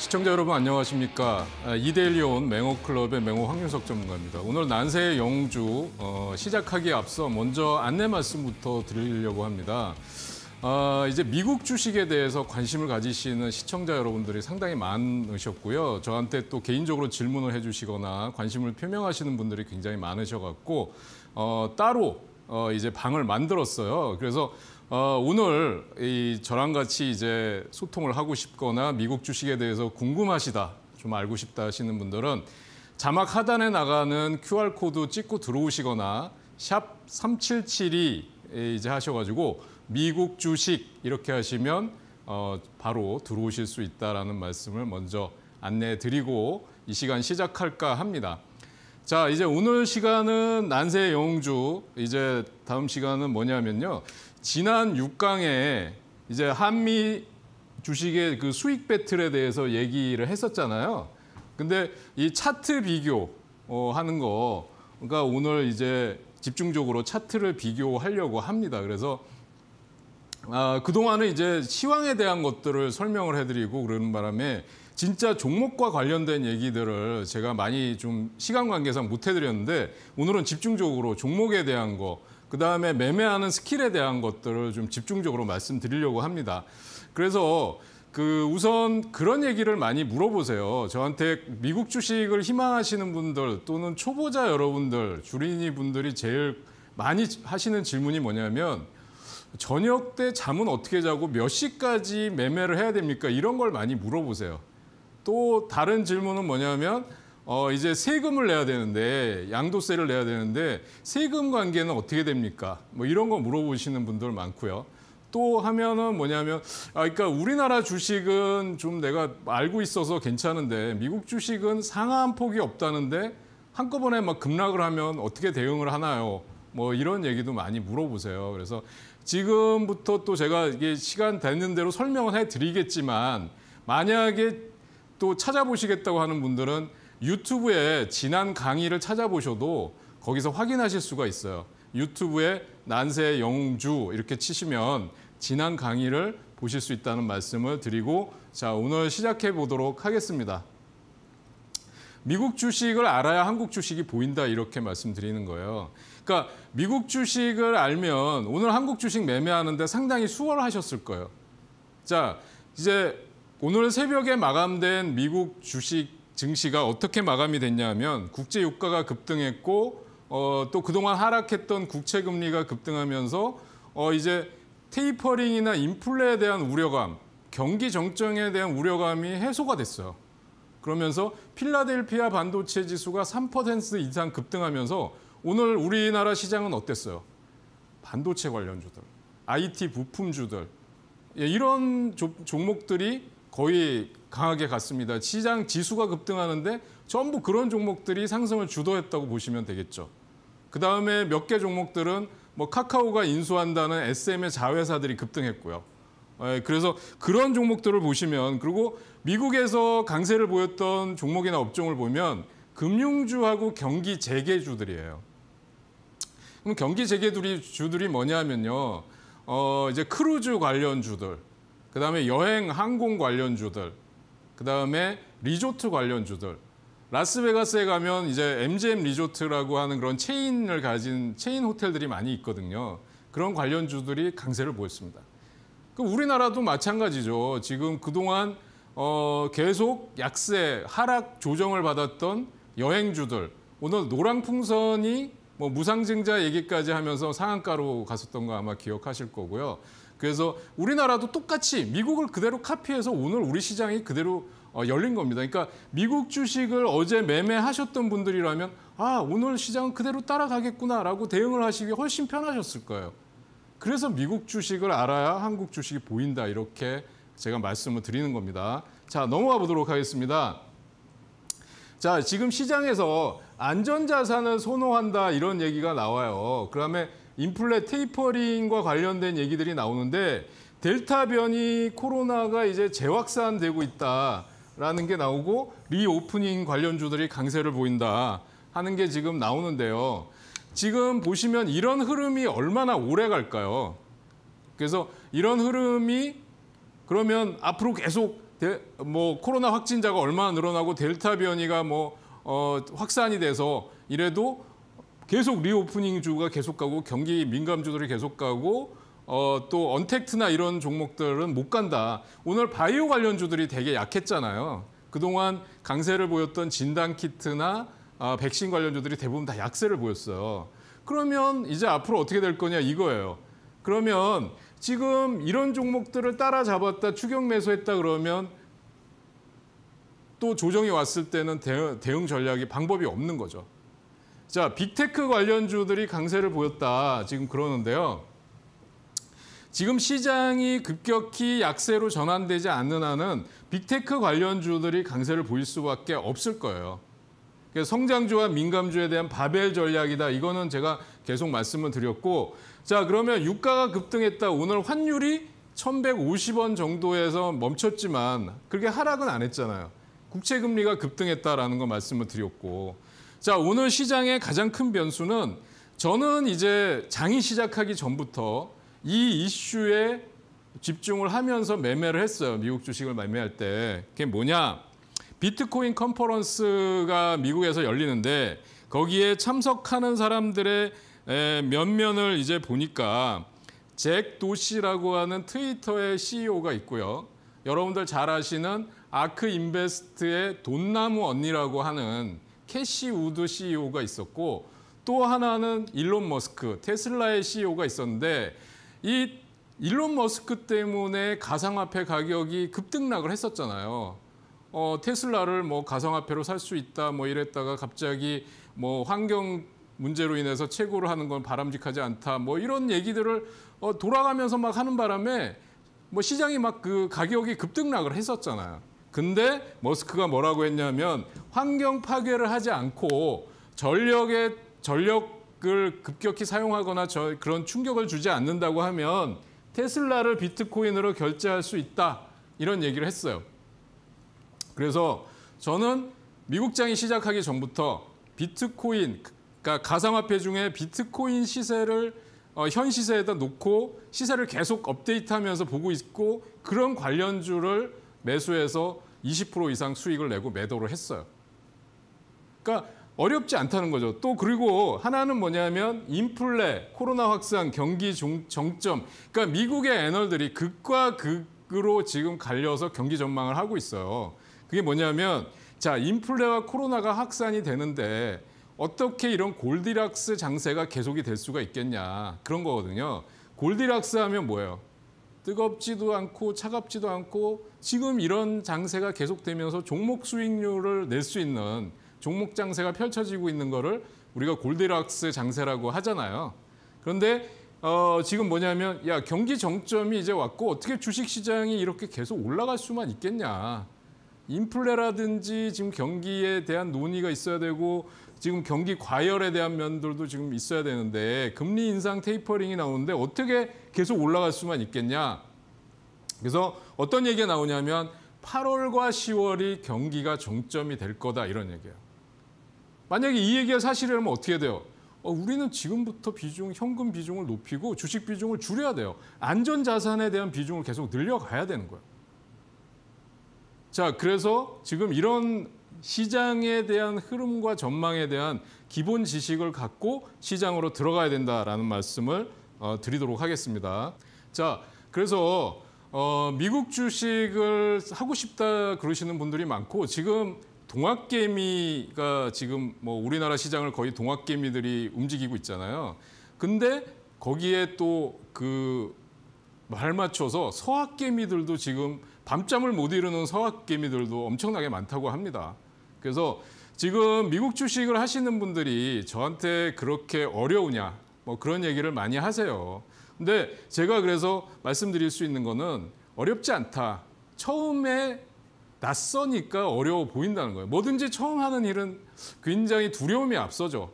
시청자 여러분 안녕하십니까. 아, 이데일리 온 맹호클럽의 맹호 황윤석 전문가입니다. 오늘 난세의 영주 어, 시작하기에 앞서 먼저 안내 말씀부터 드리려고 합니다. 어, 이제 미국 주식에 대해서 관심을 가지시는 시청자 여러분들이 상당히 많으셨고요. 저한테 또 개인적으로 질문을 해주시거나 관심을 표명하시는 분들이 굉장히 많으셔갖고 어, 따로 어, 이제 방을 만들었어요. 그래서 어, 오늘 이 저랑 같이 이제 소통을 하고 싶거나 미국 주식에 대해서 궁금하시다, 좀 알고 싶다 하시는 분들은 자막 하단에 나가는 QR코드 찍고 들어오시거나 샵 3772 이제 하셔가지고 미국 주식 이렇게 하시면 어, 바로 들어오실 수 있다라는 말씀을 먼저 안내드리고 이 시간 시작할까 합니다. 자, 이제 오늘 시간은 난세 영주 이제 다음 시간은 뭐냐면요. 지난 6강에 이제 한미 주식의 그 수익 배틀에 대해서 얘기를 했었잖아요. 근데 이 차트 비교 어, 하는 거 그러니까 오늘 이제 집중적으로 차트를 비교하려고 합니다. 그래서 아, 그동안은 이제 시황에 대한 것들을 설명을 해드리고 그러는 바람에 진짜 종목과 관련된 얘기들을 제가 많이 좀 시간 관계상 못 해드렸는데 오늘은 집중적으로 종목에 대한 거 그다음에 매매하는 스킬에 대한 것들을 좀 집중적으로 말씀드리려고 합니다. 그래서 그 우선 그런 얘기를 많이 물어보세요. 저한테 미국 주식을 희망하시는 분들 또는 초보자 여러분들, 주린이 분들이 제일 많이 하시는 질문이 뭐냐면 저녁 때 잠은 어떻게 자고 몇 시까지 매매를 해야 됩니까? 이런 걸 많이 물어보세요. 또 다른 질문은 뭐냐면 어, 이제 세금을 내야 되는데 양도세를 내야 되는데 세금 관계는 어떻게 됩니까? 뭐 이런 거 물어보시는 분들 많고요. 또 하면은 뭐냐면 아 그러니까 우리나라 주식은 좀 내가 알고 있어서 괜찮은데 미국 주식은 상한 폭이 없다는데 한꺼번에 막 급락을 하면 어떻게 대응을 하나요? 뭐 이런 얘기도 많이 물어보세요. 그래서 지금부터 또 제가 이게 시간 되는 대로 설명을 해 드리겠지만 만약에 또 찾아보시겠다고 하는 분들은 유튜브에 지난 강의를 찾아보셔도 거기서 확인하실 수가 있어요. 유튜브에 난세 영주 이렇게 치시면 지난 강의를 보실 수 있다는 말씀을 드리고 자 오늘 시작해 보도록 하겠습니다. 미국 주식을 알아야 한국 주식이 보인다 이렇게 말씀드리는 거예요. 그러니까 미국 주식을 알면 오늘 한국 주식 매매하는데 상당히 수월하셨을 거예요. 자 이제 오늘 새벽에 마감된 미국 주식 증시가 어떻게 마감이 됐냐면 하 국제 유가가 급등했고 어, 또 그동안 하락했던 국채 금리가 급등하면서 어, 이제 테이퍼링이나 인플레에 대한 우려감, 경기 정정에 대한 우려감이 해소가 됐어요. 그러면서 필라델피아 반도체 지수가 3% 이상 급등하면서 오늘 우리나라 시장은 어땠어요? 반도체 관련주들, IT 부품주들, 예, 이런 조, 종목들이 거의 강하게 갔습니다. 시장 지수가 급등하는데 전부 그런 종목들이 상승을 주도했다고 보시면 되겠죠. 그다음에 몇 개 종목들은 뭐 카카오가 인수한다는 SM의 자회사들이 급등했고요. 예, 그래서 그런 종목들을 보시면 그리고 미국에서 강세를 보였던 종목이나 업종을 보면 금융주하고 경기 재개주들이에요. 그럼 경기 재개주들이 뭐냐면요. 어, 이제 크루즈 관련 주들, 그다음에 여행 항공 관련 주들, 그다음에 리조트 관련주들. 라스베가스에 가면 이제 MGM 리조트라고 하는 그런 체인을 가진 체인 호텔들이 많이 있거든요. 그런 관련주들이 강세를 보였습니다. 그 우리나라도 마찬가지죠. 지금 그동안 어, 계속 약세, 하락 조정을 받았던 여행주들. 오늘 노랑풍선이 뭐 무상증자 얘기까지 하면서 상한가로 갔었던 거 아마 기억하실 거고요. 그래서 우리나라도 똑같이 미국을 그대로 카피해서 오늘 우리 시장이 그대로 어, 열린 겁니다. 그러니까 미국 주식을 어제 매매하셨던 분들이라면 아 오늘 시장은 그대로 따라가겠구나라고 대응을 하시기 훨씬 편하셨을 거예요. 그래서 미국 주식을 알아야 한국 주식이 보인다 이렇게 제가 말씀을 드리는 겁니다. 자 넘어가 보도록 하겠습니다. 자 지금 시장에서 안전자산을 선호한다 이런 얘기가 나와요. 그다음에 인플레 테이퍼링과 관련된 얘기들이 나오는데 델타 변이 코로나가 이제 재확산되고 있다라는 게 나오고 리오프닝 관련주들이 강세를 보인다 하는 게 지금 나오는데요. 지금 보시면 이런 흐름이 얼마나 오래 갈까요? 그래서 이런 흐름이 그러면 앞으로 계속 뭐 코로나 확진자가 얼마나 늘어나고 델타 변이가 뭐 어, 확산이 돼서 이래도 계속 리오프닝 주가 계속 가고 경기 민감주들이 계속 가고 어, 또 언택트나 이런 종목들은 못 간다. 오늘 바이오 관련주들이 되게 약했잖아요. 그동안 강세를 보였던 진단키트나 어, 아, 백신 관련주들이 대부분 다 약세를 보였어요. 그러면 이제 앞으로 어떻게 될 거냐 이거예요. 그러면 지금 이런 종목들을 따라잡았다 추격 매수했다 그러면 또 조정이 왔을 때는 대응 전략이 방법이 없는 거죠. 자, 빅테크 관련주들이 강세를 보였다. 지금 그러는데요. 지금 시장이 급격히 약세로 전환되지 않는 한은 빅테크 관련주들이 강세를 보일 수밖에 없을 거예요. 그래서 성장주와 민감주에 대한 바벨 전략이다. 이거는 제가 계속 말씀을 드렸고 자 그러면 유가가 급등했다. 오늘 환율이 1150원 정도에서 멈췄지만 그렇게 하락은 안 했잖아요. 국채금리가 급등했다라는 거 말씀을 드렸고 자, 오늘 시장의 가장 큰 변수는 저는 이제 장이 시작하기 전부터 이 이슈에 집중을 하면서 매매를 했어요. 미국 주식을 매매할 때. 그게 뭐냐? 비트코인 컨퍼런스가 미국에서 열리는데 거기에 참석하는 사람들의 면면을 이제 보니까 잭 도시라고 하는 트위터의 CEO가 있고요. 여러분들 잘 아시는 아크 인베스트의 돈나무 언니라고 하는 캐시 우드 CEO가 있었고 또 하나는 일론 머스크, 테슬라의 CEO가 있었는데 이 일론 머스크 때문에 가상화폐 가격이 급등락을 했었잖아요. 어, 테슬라를 뭐 가상화폐로 살 수 있다 뭐 이랬다가 갑자기 뭐 환경 문제로 인해서 최고을 하는 건 바람직하지 않다 뭐 이런 얘기들을 어, 돌아가면서 막 하는 바람에 뭐 시장이 막 그 가격이 급등락을 했었잖아요. 근데 머스크가 뭐라고 했냐면 환경 파괴를 하지 않고 전력의 전력을 급격히 사용하거나 저, 그런 충격을 주지 않는다고 하면 테슬라를 비트코인으로 결제할 수 있다. 이런 얘기를 했어요. 그래서 저는 미국장이 시작하기 전부터 비트코인, 그러니까 가상화폐 중에 비트코인 시세를 어, 현 시세에다 놓고 시세를 계속 업데이트하면서 보고 있고 그런 관련주를 매수해서 20% 이상 수익을 내고 매도를 했어요. 그러니까 어렵지 않다는 거죠. 또 그리고 하나는 뭐냐면 인플레, 코로나 확산, 경기 중, 정점. 그러니까 미국의 애널들이 극과 극으로 지금 갈려서 경기 전망을 하고 있어요. 그게 뭐냐면 자 인플레와 코로나가 확산이 되는데 어떻게 이런 골디락스 장세가 계속이 될 수가 있겠냐 그런 거거든요. 골디락스 하면 뭐예요? 뜨겁지도 않고 차갑지도 않고 지금 이런 장세가 계속되면서 종목 수익률을 낼 수 있는 종목 장세가 펼쳐지고 있는 거를 우리가 골드락스 장세라고 하잖아요. 그런데 어, 지금 뭐냐면 야 경기 정점이 이제 왔고 어떻게 주식시장이 이렇게 계속 올라갈 수만 있겠냐. 인플레라든지 지금 경기에 대한 논의가 있어야 되고 지금 경기 과열에 대한 면들도 지금 있어야 되는데 금리 인상 테이퍼링이 나오는데 어떻게 계속 올라갈 수만 있겠냐. 그래서 어떤 얘기가 나오냐면 8월과 10월이 경기가 정점이 될 거다 이런 얘기예요. 만약에 이 얘기가 사실이라면 어떻게 돼요? 어, 우리는 지금부터 비중, 현금 비중을 높이고 주식 비중을 줄여야 돼요. 안전자산에 대한 비중을 계속 늘려가야 되는 거예요. 자, 그래서 지금 이런 시장에 대한 흐름과 전망에 대한 기본 지식을 갖고 시장으로 들어가야 된다라는 말씀을 어, 드리도록 하겠습니다. 자, 그래서 어, 미국 주식을 하고 싶다 그러시는 분들이 많고 지금 동학개미가 지금 뭐 우리나라 시장을 거의 동학개미들이 움직이고 있잖아요. 근데 거기에 또 그 말 맞춰서 서학개미들도 지금 밤잠을 못 이루는 서학개미들도 엄청나게 많다고 합니다. 그래서 지금 미국 주식을 하시는 분들이 저한테 그렇게 어려우냐 뭐 그런 얘기를 많이 하세요. 근데 제가 그래서 말씀드릴 수 있는 거는 어렵지 않다. 처음에 낯서니까 어려워 보인다는 거예요. 뭐든지 처음 하는 일은 굉장히 두려움이 앞서죠.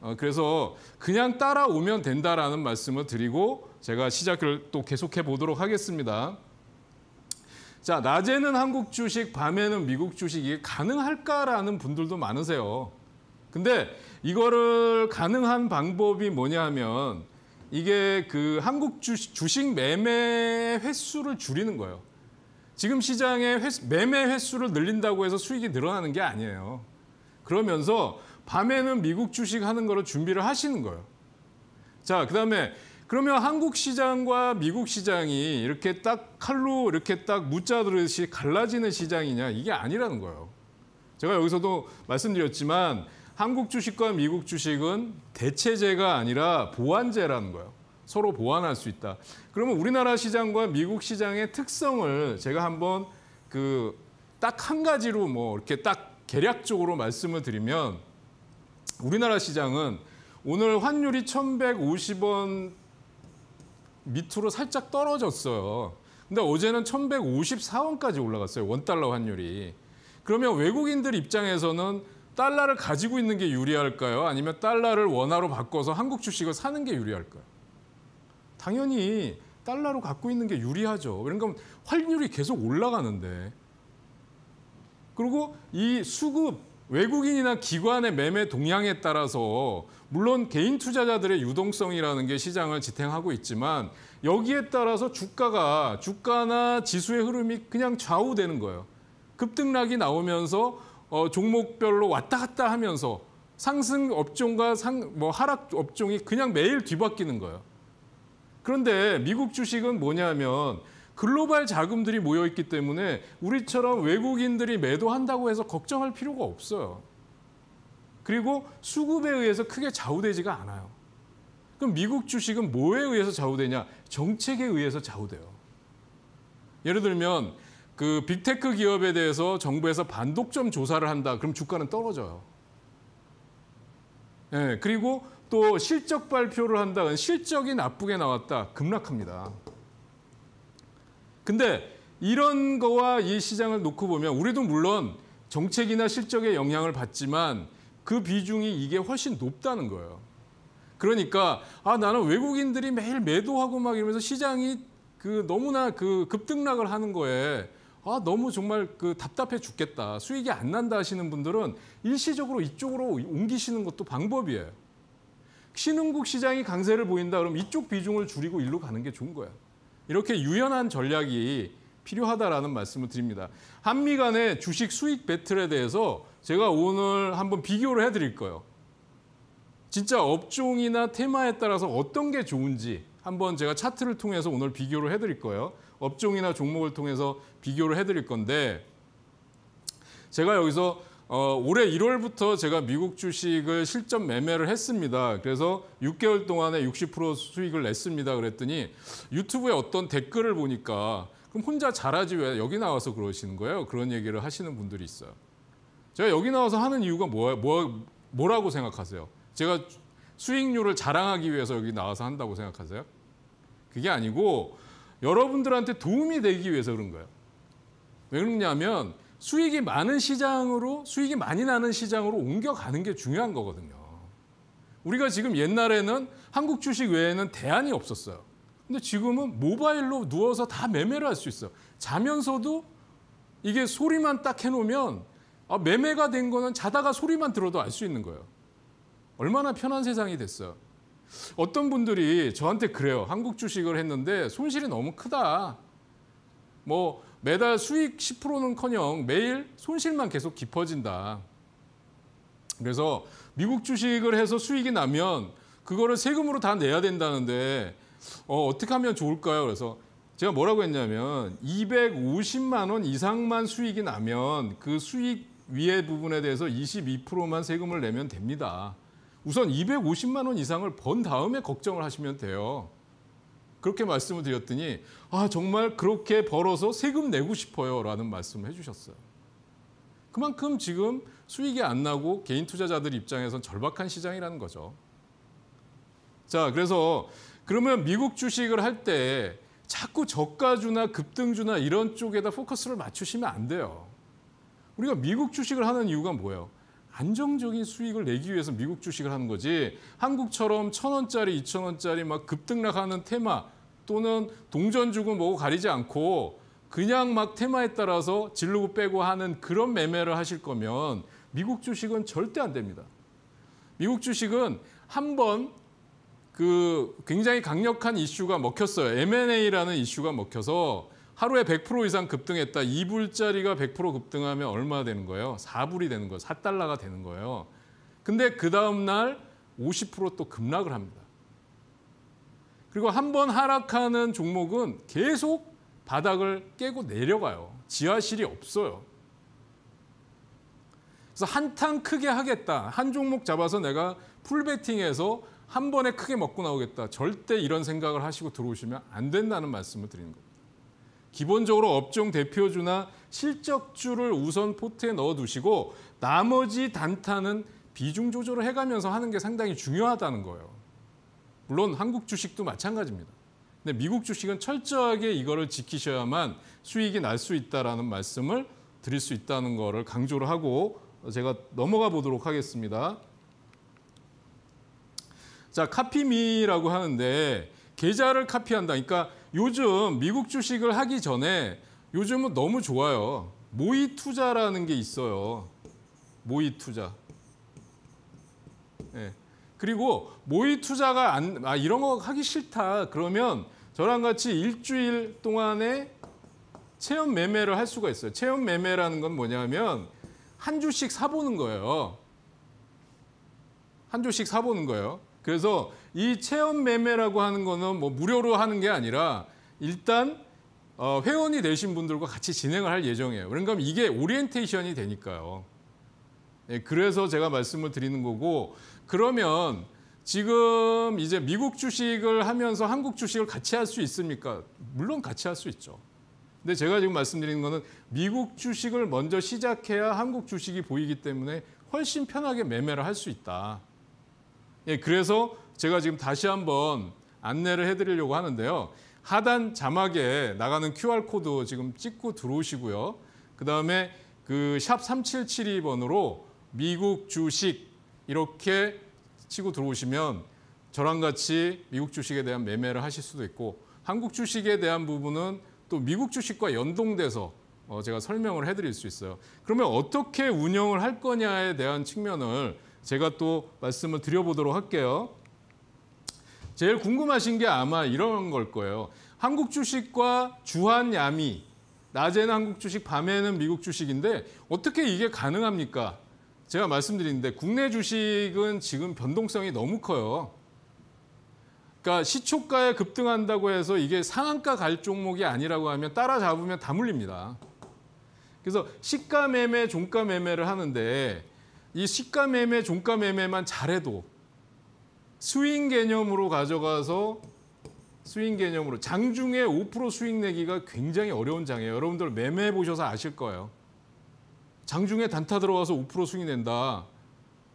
어, 그래서 그냥 따라오면 된다라는 말씀을 드리고 제가 시작을 또 계속해 보도록 하겠습니다. 자, 낮에는 한국 주식, 밤에는 미국 주식 이 가능할까라는 분들도 많으세요. 근데 이거를 가능한 방법이 뭐냐 면 이게 그 한국 주식, 주식 매매 횟수를 줄이는 거예요. 지금 시장의 횟수, 매매 횟수를 늘린다고 해서 수익이 늘어나는 게 아니에요. 그러면서 밤에는 미국 주식 하는 거를 준비를 하시는 거예요. 자, 그다음에 그러면 한국 시장과 미국 시장이 이렇게 딱 칼로 이렇게 딱 묻자듯이 들 갈라지는 시장이냐 이게 아니라는 거예요. 제가 여기서도 말씀드렸지만 한국 주식과 미국 주식은 대체제가 아니라 보완제라는 거예요. 서로 보완할 수 있다. 그러면 우리나라 시장과 미국 시장의 특성을 제가 한번 그 딱 한 가지로 뭐 이렇게 딱 계략적으로 말씀을 드리면 우리나라 시장은 오늘 환율이 1,150원 밑으로 살짝 떨어졌어요. 근데 어제는 1154원까지 올라갔어요. 원달러 환율이. 그러면 외국인들 입장에서는 달러를 가지고 있는 게 유리할까요? 아니면 달러를 원화로 바꿔서 한국 주식을 사는 게 유리할까요? 당연히 달러로 갖고 있는 게 유리하죠. 그러니까 환율이 계속 올라가는데. 그리고 이 수급, 외국인이나 기관의 매매 동향에 따라서 물론 개인 투자자들의 유동성이라는 게 시장을 지탱하고 있지만 여기에 따라서 주가가 주가나 지수의 흐름이 그냥 좌우되는 거예요. 급등락이 나오면서 어, 종목별로 왔다 갔다 하면서 상승 업종과 상, 뭐 하락 업종이 그냥 매일 뒤바뀌는 거예요. 그런데 미국 주식은 뭐냐면 글로벌 자금들이 모여 있기 때문에 우리처럼 외국인들이 매도한다고 해서 걱정할 필요가 없어요. 그리고 수급에 의해서 크게 좌우되지가 않아요. 그럼 미국 주식은 뭐에 의해서 좌우되냐? 정책에 의해서 좌우돼요. 예를 들면 그 빅테크 기업에 대해서 정부에서 반독점 조사를 한다. 그럼 주가는 떨어져요. 예, 그리고 또 실적 발표를 한다. 실적이 나쁘게 나왔다. 급락합니다. 근데 이런 거와 이 시장을 놓고 보면 우리도 물론 정책이나 실적에 영향을 받지만 그 비중이 이게 훨씬 높다는 거예요. 그러니까 아 나는 외국인들이 매일 매도하고 막 이러면서 시장이 그 너무나 그 급등락을 하는 거에 아 너무 정말 그 답답해 죽겠다 수익이 안 난다 하시는 분들은 일시적으로 이쪽으로 옮기시는 것도 방법이에요. 신흥국 시장이 강세를 보인다 그럼 이쪽 비중을 줄이고 일로 가는 게 좋은 거야. 이렇게 유연한 전략이 필요하다라는 말씀을 드립니다. 한미 간의 주식 수익 배틀에 대해서 제가 오늘 한번 비교를 해드릴 거예요. 진짜 업종이나 테마에 따라서 어떤 게 좋은지 한번 제가 차트를 통해서 오늘 비교를 해드릴 거예요. 업종이나 종목을 통해서 비교를 해드릴 건데 제가 여기서 어, 올해 1월부터 제가 미국 주식을 실전 매매를 했습니다. 그래서 6개월 동안에 60% 수익을 냈습니다. 그랬더니 유튜브에 어떤 댓글을 보니까 그럼 혼자 잘하지 왜 여기 나와서 그러시는 거예요? 그런 얘기를 하시는 분들이 있어요. 제가 여기 나와서 하는 이유가 뭐 뭐, 뭐라고 생각하세요? 제가 수익률을 자랑하기 위해서 여기 나와서 한다고 생각하세요? 그게 아니고 여러분들한테 도움이 되기 위해서 그런 거예요. 왜 그러냐면 수익이 많은 시장으로 수익이 많이 나는 시장으로 옮겨가는 게 중요한 거거든요. 우리가 지금 옛날에는 한국 주식 외에는 대안이 없었어요. 근데 지금은 모바일로 누워서 다 매매를 할 수있어 자면서도 이게 소리만 딱 해놓으면 아, 매매가 된 거는 자다가 소리만 들어도 알 수 있는 거예요. 얼마나 편한 세상이 됐어요. 어떤 분들이 저한테 그래요. 한국 주식을 했는데 손실이 너무 크다. 뭐 매달 수익 10%는커녕 매일 손실만 계속 깊어진다. 그래서 미국 주식을 해서 수익이 나면 그거를 세금으로 다 내야 된다는데 어, 어떻게 하면 좋을까요? 그래서 제가 뭐라고 했냐면 250만 원 이상만 수익이 나면 그 수익 위에 부분에 대해서 22%만 세금을 내면 됩니다. 우선 250만 원 이상을 번 다음에 걱정을 하시면 돼요. 그렇게 말씀을 드렸더니 아, 정말 그렇게 벌어서 세금 내고 싶어요. 라는 말씀을 해주셨어요. 그만큼 지금 수익이 안 나고 개인 투자자들 입장에선 절박한 시장이라는 거죠. 자, 그래서 그러면 미국 주식을 할 때 자꾸 저가주나 급등주나 이런 쪽에다 포커스를 맞추시면 안 돼요. 우리가 미국 주식을 하는 이유가 뭐예요? 안정적인 수익을 내기 위해서 미국 주식을 하는 거지 한국처럼 천원짜리 이천 원짜리막 급등락하는 테마 또는 동전 주고 뭐고 가리지 않고 그냥 막 테마에 따라서 질르고 빼고 하는 그런 매매를 하실 거면 미국 주식은 절대 안 됩니다. 미국 주식은 한 번 그 굉장히 강력한 이슈가 먹혔어요. M&A라는 이슈가 먹혀서 하루에 100% 이상 급등했다. 2불짜리가 100% 급등하면 얼마 되는 거예요? 4불이 되는 거예요. 4달러가 되는 거예요. 근데 그 다음 날 50%또 급락을 합니다. 그리고 한 번 하락하는 종목은 계속 바닥을 깨고 내려가요. 지하실이 없어요. 그래서 한탕 크게 하겠다. 한 종목 잡아서 내가 풀베팅해서 한 번에 크게 먹고 나오겠다. 절대 이런 생각을 하시고 들어오시면 안 된다는 말씀을 드리는 겁니다. 기본적으로 업종 대표주나 실적주를 우선 포트에 넣어두시고 나머지 단타는 비중 조절을 해가면서 하는 게 상당히 중요하다는 거예요. 물론 한국 주식도 마찬가지입니다. 근데 미국 주식은 철저하게 이거를 지키셔야만 수익이 날 수 있다라는 말씀을 드릴 수 있다는 거를 강조를 하고 제가 넘어가 보도록 하겠습니다. 자, 카피미라고 하는데 계좌를 카피한다. 그러니까 요즘 미국 주식을 하기 전에 요즘은 너무 좋아요. 모의 투자라는 게 있어요. 모의 투자. 예. 네. 그리고 모의 투자가 안, 아, 이런 거 하기 싫다 그러면 저랑 같이 일주일 동안에 체험 매매를 할 수가 있어요. 체험 매매라는 건 뭐냐면 한 주씩 사보는 거예요. 한 주씩 사보는 거예요. 그래서 이 체험 매매라고 하는 거는 뭐 무료로 하는 게 아니라 일단 어, 회원이 되신 분들과 같이 진행을 할 예정이에요. 그러니까 이게 오리엔테이션이 되니까요. 예, 그래서 제가 말씀을 드리는 거고 그러면 지금 이제 미국 주식을 하면서 한국 주식을 같이 할 수 있습니까? 물론 같이 할 수 있죠. 근데 제가 지금 말씀드리는 거는 미국 주식을 먼저 시작해야 한국 주식이 보이기 때문에 훨씬 편하게 매매를 할 수 있다. 예, 그래서 제가 지금 다시 한번 안내를 해드리려고 하는데요. 하단 자막에 나가는 QR코드 지금 찍고 들어오시고요. 그다음에 그 샵 3772번으로 미국 주식 이렇게 치고 들어오시면 저랑 같이 미국 주식에 대한 매매를 하실 수도 있고 한국 주식에 대한 부분은 또 미국 주식과 연동돼서 어, 제가 설명을 해드릴 수 있어요. 그러면 어떻게 운영을 할 거냐에 대한 측면을 제가 또 말씀을 드려보도록 할게요. 제일 궁금하신 게 아마 이런 걸 거예요. 한국 주식과 주한 야미, 낮에는 한국 주식, 밤에는 미국 주식인데 어떻게 이게 가능합니까? 제가 말씀드리는데 국내 주식은 지금 변동성이 너무 커요. 그러니까 시초가에 급등한다고 해서 이게 상한가 갈 종목이 아니라고 하면 따라잡으면 다 물립니다. 그래서 시가 매매, 종가 매매를 하는데 이 시가 매매, 종가 매매만 잘해도 스윙 개념으로 가져가서 스윙 개념으로 장중에 5% 수익 내기가 굉장히 어려운 장이에요. 여러분들 매매해 보셔서 아실 거예요. 장중에 단타 들어가서 5%승익 낸다.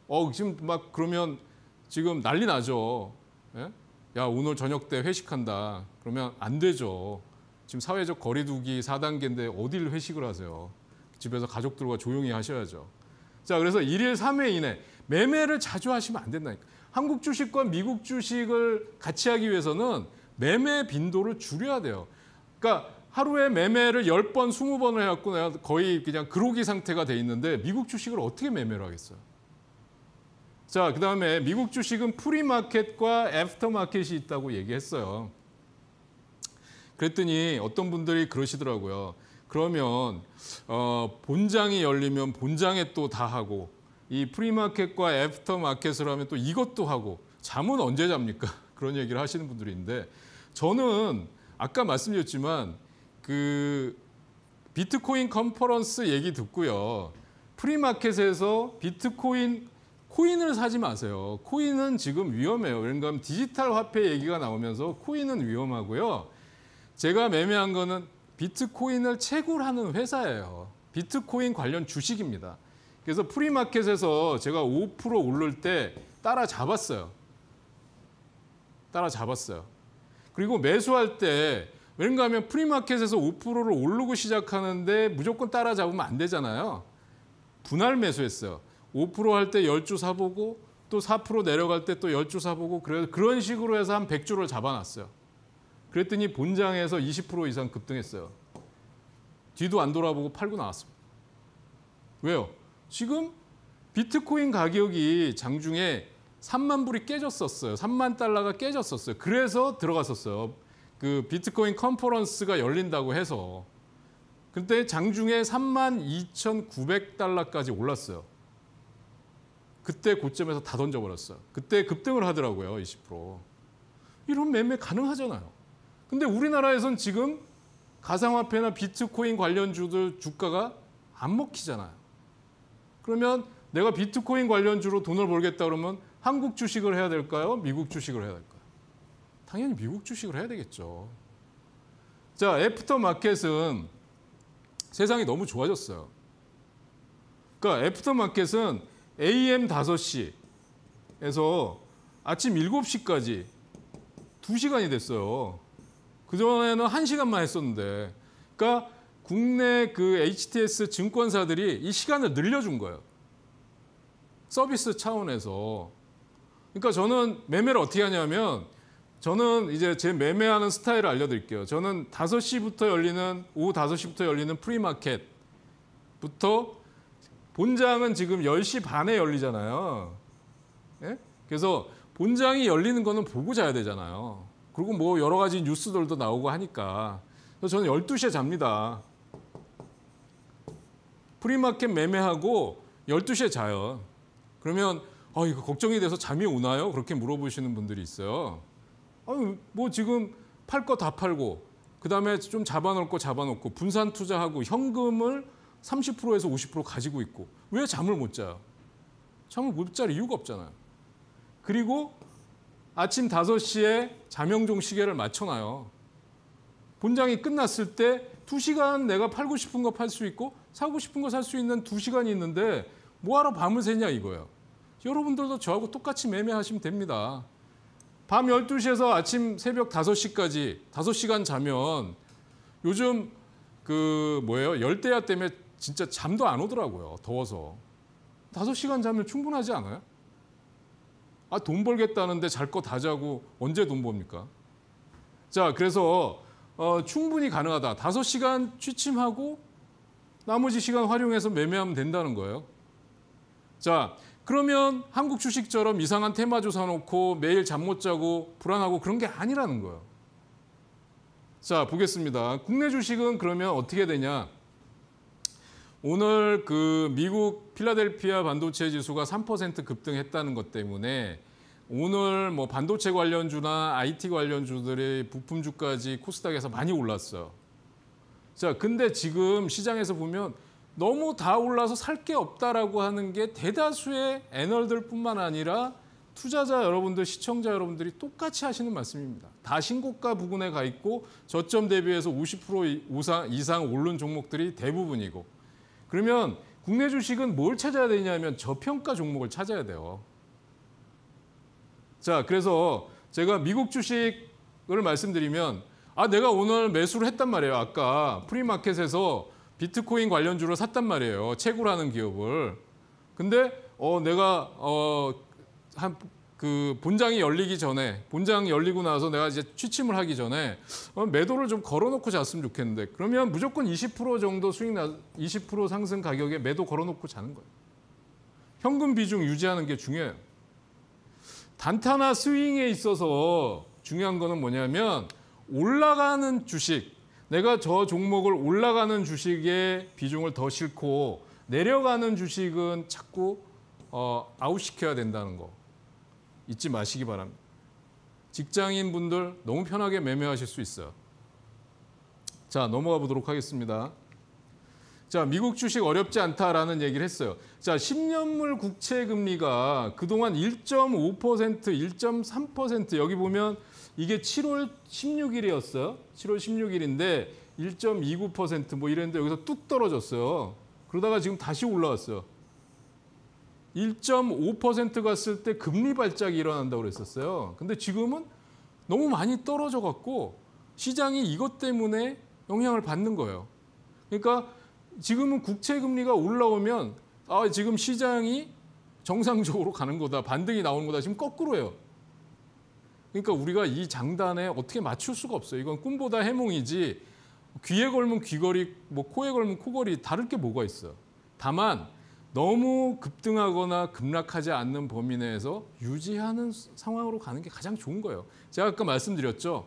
어, 지금 막 그러면 지금 난리 나죠. 예? 야, 오늘 저녁 때 회식한다. 그러면 안 되죠. 지금 사회적 거리두기 4단계인데 어딜 회식을 하세요. 집에서 가족들과 조용히 하셔야죠. 자, 그래서 1일 3회 이내 매매를 자주 하시면 안 된다니까. 한국 주식과 미국 주식을 같이 하기 위해서는 매매 빈도를 줄여야 돼요. 그러니까 하루에 매매를 10번, 20번을 해갖고 내가 거의 그냥 그로기 상태가 돼 있는데 미국 주식을 어떻게 매매를 하겠어요? 자, 그 다음에 미국 주식은 프리마켓과 애프터마켓이 있다고 얘기했어요. 그랬더니 어떤 분들이 그러시더라고요. 그러면 어, 본장이 열리면 본장에 또 다 하고 이 프리마켓과 애프터마켓을 하면 또 이것도 하고 잠은 언제 잡니까? 그런 얘기를 하시는 분들이 있는데 저는 아까 말씀드렸지만 그 비트코인 컨퍼런스 얘기 듣고요. 프리마켓에서 비트코인 코인을 사지 마세요. 코인은 지금 위험해요. 그러니까 디지털 화폐 얘기가 나오면서 코인은 위험하고요. 제가 매매한 거는 비트코인을 채굴하는 회사예요. 비트코인 관련 주식입니다. 그래서 프리마켓에서 제가 5% 오를 때 따라잡았어요. 따라잡았어요. 그리고 매수할 때 왜냐 하면 프리마켓에서 5%를 오르고 시작하는데 무조건 따라잡으면 안 되잖아요. 분할 매수했어요. 5%할 때 10주 사보고 또 4% 내려갈 때 또 10주 사보고 그래, 서 그런 식으로 해서 한 100주를 잡아놨어요. 그랬더니 본장에서 20% 이상 급등했어요. 뒤도 안 돌아보고 팔고 나왔습니다. 왜요? 지금 비트코인 가격이 장중에 3만 불이 깨졌었어요. 3만 달러가 깨졌었어요. 그래서 들어갔었어요. 그 비트코인 컨퍼런스가 열린다고 해서 그때 장중에 32,900달러까지 올랐어요. 그때 고점에서 다 던져버렸어요. 그때 급등을 하더라고요, 20%. 이런 매매 가능하잖아요. 근데 우리나라에선 지금 가상화폐나 비트코인 관련주들 주가가 안 먹히잖아요. 그러면 내가 비트코인 관련주로 돈을 벌겠다 그러면 한국 주식을 해야 될까요? 미국 주식을 해야 될까요? 당연히 미국 주식을 해야 되겠죠. 자, 애프터 마켓은 세상이 너무 좋아졌어요. 그러니까 애프터 마켓은 AM 5시에서 아침 7시까지 2시간이 됐어요. 그전에는 1시간만 했었는데. 그러니까 국내 그 HTS 증권사들이 이 시간을 늘려준 거예요. 서비스 차원에서. 그러니까 저는 매매를 어떻게 하냐면 저는 이제 제 매매하는 스타일을 알려드릴게요. 저는 5시부터 열리는, 오후 5시부터 열리는 프리마켓부터 본장은 지금 10시 반에 열리잖아요. 예? 그래서 본장이 열리는 거는 보고 자야 되잖아요. 그리고 뭐 여러 가지 뉴스들도 나오고 하니까. 그래서 저는 12시에 잡니다. 프리마켓 매매하고 12시에 자요. 그러면 아, 이거 걱정이 돼서 잠이 오나요? 그렇게 물어보시는 분들이 있어요. 아유, 뭐 지금 팔 거 다 팔고 그다음에 좀 잡아놓을 거 잡아놓고 분산 투자하고 현금을 30%에서 50% 가지고 있고 왜 잠을 못 자요? 잠을 못잘 이유가 없잖아요. 그리고 아침 5시에 자명종 시계를 맞춰놔요. 본장이 끝났을 때 2시간 내가 팔고 싶은 거 팔 수 있고 사고 싶은 거 살 수 있는 2시간이 있는데 뭐하러 밤을 새냐 이거예요. 여러분들도 저하고 똑같이 매매하시면 됩니다. 밤 12시에서 아침 새벽 5시까지 5시간 자면 요즘 그 뭐예요? 열대야 때문에 진짜 잠도 안 오더라고요. 더워서. 5시간 자면 충분하지 않아요? 아, 돈 벌겠다는데 잘 거 다 자고 언제 돈 법니까? 자, 그래서 어, 충분히 가능하다. 5시간 취침하고 나머지 시간 활용해서 매매하면 된다는 거예요. 자, 그러면 한국 주식처럼 이상한 테마주 사놓고 매일 잠 못 자고 불안하고 그런 게 아니라는 거예요. 자, 보겠습니다. 국내 주식은 그러면 어떻게 되냐. 오늘 그 미국 필라델피아 반도체 지수가 3% 급등했다는 것 때문에 오늘 뭐 반도체 관련주나 IT 관련주들의 부품주까지 코스닥에서 많이 올랐어요. 자, 근데 지금 시장에서 보면 너무 다 올라서 살 게 없다라고 하는 게 대다수의 애널들뿐만 아니라 투자자 여러분들, 시청자 여러분들이 똑같이 하시는 말씀입니다. 다 신고가 부근에 가 있고 저점 대비해서 50% 이상 오른 종목들이 대부분이고 그러면 국내 주식은 뭘 찾아야 되냐면 저평가 종목을 찾아야 돼요. 자, 그래서 제가 미국 주식을 말씀드리면 아 내가 오늘 매수를 했단 말이에요. 아까 프리마켓에서 비트코인 관련주를 샀단 말이에요. 채굴하는 기업을. 근데 어 내가 어한 그 본장이 열리기 전에 본장 열리고 나서 내가 이제 취침을 하기 전에 어, 매도를 좀 걸어놓고 잤으면 좋겠는데 그러면 무조건 20% 정도 수익 나20% 상승 가격에 매도 걸어놓고 자는 거예요. 현금 비중 유지하는 게 중요해요. 단타나 스윙에 있어서 중요한 거는 뭐냐면 올라가는 주식 내가 저 종목을 올라가는 주식에 비중을 더 싣고 내려가는 주식은 자꾸 어, 아웃시켜야 된다는 거 잊지 마시기 바랍니다. 직장인 분들 너무 편하게 매매하실 수 있어요. 자, 넘어가 보도록 하겠습니다. 자, 미국 주식 어렵지 않다라는 얘기를 했어요. 자, 10년물 국채 금리가 그동안 1.5%, 1.3% 여기 보면 이게 7월 16일이었어요. 7월 16일인데 1.29%뭐 이랬는데 여기서 뚝 떨어졌어요. 그러다가 지금 다시 올라왔어요. 1.5% 갔을 때 금리 발작이 일어난다고 그랬었어요. 근데 지금은 너무 많이 떨어져 갖고 시장이 이것 때문에 영향을 받는 거예요. 그러니까 지금은 국채 금리가 올라오면 아, 지금 시장이 정상적으로 가는 거다. 반등이 나오는 거다. 지금 거꾸로예요. 그러니까 우리가 이 장단에 어떻게 맞출 수가 없어요. 이건 꿈보다 해몽이지 귀에 걸면 귀걸이, 뭐 코에 걸면 코걸이 다를 게 뭐가 있어. 다만 너무 급등하거나 급락하지 않는 범위 내에서 유지하는 상황으로 가는 게 가장 좋은 거예요. 제가 아까 말씀드렸죠.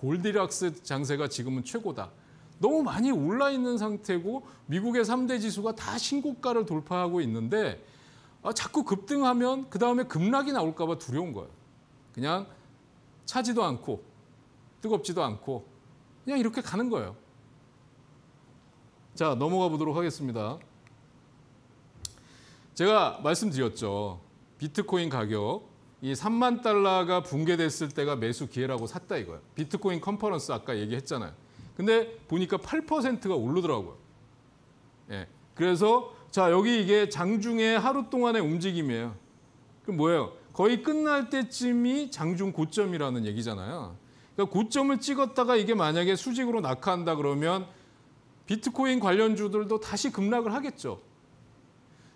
골디락스 장세가 지금은 최고다. 너무 많이 올라 있는 상태고 미국의 3대 지수가 다 신고가를 돌파하고 있는데 아, 자꾸 급등하면 그다음에 급락이 나올까 봐 두려운 거예요. 그냥 차지도 않고 뜨겁지도 않고 그냥 이렇게 가는 거예요. 자, 넘어가 보도록 하겠습니다. 제가 말씀드렸죠. 비트코인 가격 이 3만 달러가 붕괴됐을 때가 매수 기회라고 샀다 이거예요. 비트코인 컨퍼런스 아까 얘기했잖아요. 근데 보니까 8%가 오르더라고요. 예. 그래서 자, 여기 이게 장중에 하루 동안의 움직임이에요. 그럼 뭐예요? 거의 끝날 때쯤이 장중 고점이라는 얘기잖아요. 그러니까 고점을 찍었다가 이게 만약에 수직으로 낙하한다 그러면 비트코인 관련주들도 다시 급락을 하겠죠.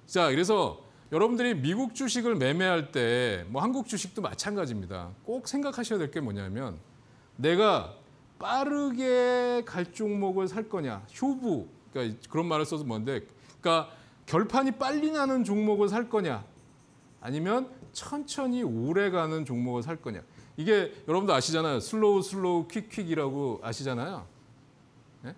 자, 그래서 여러분들이 미국 주식을 매매할 때 뭐 한국 주식도 마찬가지입니다. 꼭 생각하셔야 될 게 뭐냐면 내가 빠르게 갈 종목을 살 거냐, 효부, 그러니까 그런 말을 써서 뭔데, 그러니까 결판이 빨리 나는 종목을 살 거냐, 아니면 천천히 오래가는 종목을 살 거냐. 이게 여러분도 아시잖아요. 슬로우 슬로우 퀵퀵이라고 아시잖아요. 네?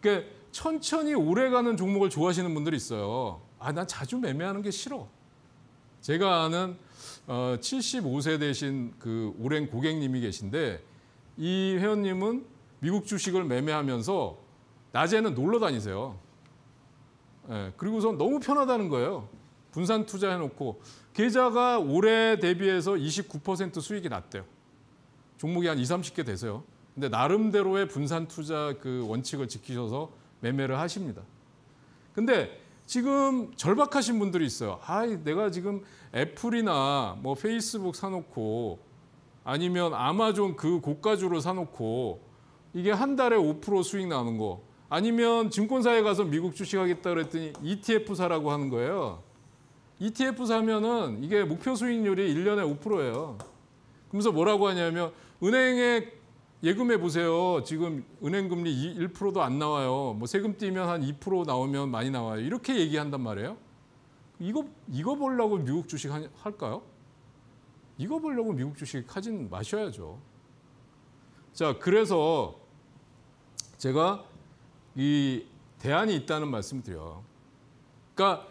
그러니까 천천히 오래가는 종목을 좋아하시는 분들이 있어요. 아, 난 자주 매매하는 게 싫어. 제가 아는 어, 75세 되신 그 오랜 고객님이 계신데 이 회원님은 미국 주식을 매매하면서 낮에는 놀러 다니세요. 예, 그리고선 너무 편하다는 거예요. 분산 투자해놓고 계좌가 올해 대비해서 29% 수익이 났대요. 종목이 한 2, 30개 되세요 근데 나름대로의 분산 투자 그 원칙을 지키셔서 매매를 하십니다. 근데 지금 절박하신 분들이 있어요. 아, 내가 지금 애플이나 뭐 페이스북 사놓고 아니면 아마존 그 고가주를 사놓고 이게 한 달에 5% 수익 나는 거 아니면 증권사에 가서 미국 주식하겠다 그랬더니 ETF 사라고 하는 거예요. ETF 사면은 이게 목표 수익률이 1년에 5%예요. 그러면서 뭐라고 하냐면 은행에 예금해 보세요. 지금 은행 금리 1%도 안 나와요. 뭐 세금 뛰면 한 2% 나오면 많이 나와요. 이렇게 얘기한단 말이에요. 이거 이거 보려고 미국 주식 할까요? 이거 보려고 미국 주식 하진 마셔야죠. 자, 그래서 제가 이 대안이 있다는 말씀 드려요. 그러니까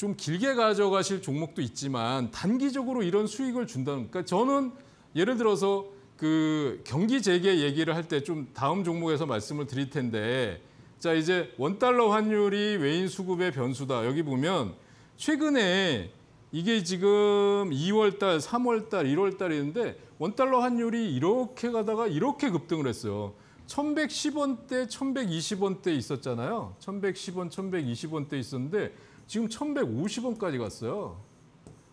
좀 길게 가져가실 종목도 있지만 단기적으로 이런 수익을 준다는 그러니까 저는 예를 들어서 그 경기 재개 얘기를 할 때 좀 다음 종목에서 말씀을 드릴 텐데 자 이제 원달러 환율이 외인 수급의 변수다. 여기 보면 최근에 이게 지금 2월달, 3월달, 1월달이는데 원달러 환율이 이렇게 가다가 이렇게 급등을 했어요. 1110원대, 1120원대 있었잖아요. 1110원, 1120원대 있었는데 지금 1150원까지 갔어요.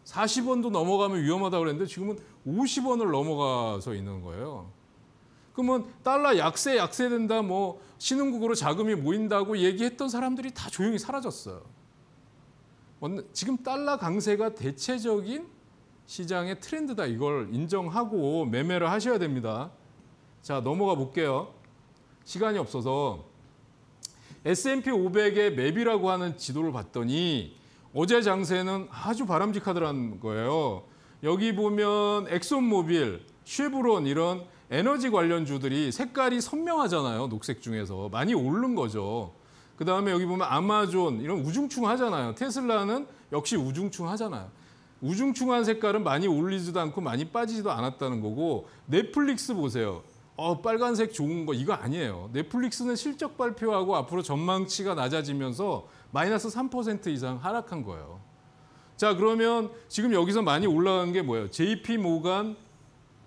40원도 넘어가면 위험하다고 그랬는데 지금은 50원을 넘어가서 있는 거예요. 그러면 달러 약세 약세 된다 뭐 신흥국으로 자금이 모인다고 얘기했던 사람들이 다 조용히 사라졌어요. 지금 달러 강세가 대체적인 시장의 트렌드다 이걸 인정하고 매매를 하셔야 됩니다. 자 넘어가 볼게요. 시간이 없어서 S&P 500의 맵이라고 하는 지도를 봤더니 어제 장세는 아주 바람직하더라는 거예요. 여기 보면 엑손모빌, 쉐브론 이런 에너지 관련주들이 색깔이 선명하잖아요. 녹색 중에서. 많이 오른 거죠. 그다음에 여기 보면 아마존 이런 우중충하잖아요. 테슬라는 역시 우중충하잖아요. 우중충한 색깔은 많이 올리지도 않고 많이 빠지지도 않았다는 거고 넷플릭스 보세요. 어, 빨간색 좋은 거 이거 아니에요. 넷플릭스는 실적 발표하고 앞으로 전망치가 낮아지면서 마이너스 3% 이상 하락한 거예요. 자 그러면 지금 여기서 많이 올라간 게 뭐예요? JP 모간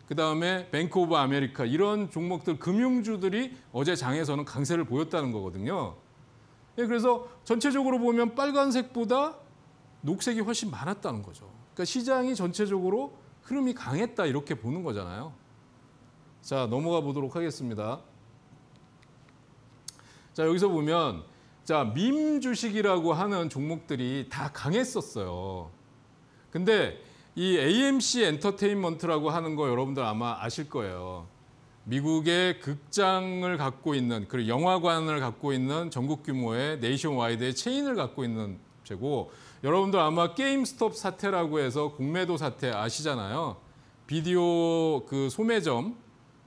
그다음에 뱅크 오브 아메리카 이런 종목들 금융주들이 어제 장에서는 강세를 보였다는 거거든요. 예, 그래서 전체적으로 보면 빨간색보다 녹색이 훨씬 많았다는 거죠. 그러니까 시장이 전체적으로 흐름이 강했다 이렇게 보는 거잖아요. 자, 넘어가 보도록 하겠습니다. 자, 여기서 보면 자, 민 주식이라고 하는 종목들이 다 강했었어요. 근데 이 AMC 엔터테인먼트라고 하는 거 여러분들 아마 아실 거예요. 미국의 극장을 갖고 있는 그리고 영화관을 갖고 있는 전국 규모의 네이션와이드의 체인을 갖고 있는 제고 여러분들 아마 게임스톱 사태라고 해서 공매도 사태 아시잖아요. 비디오 그 소매점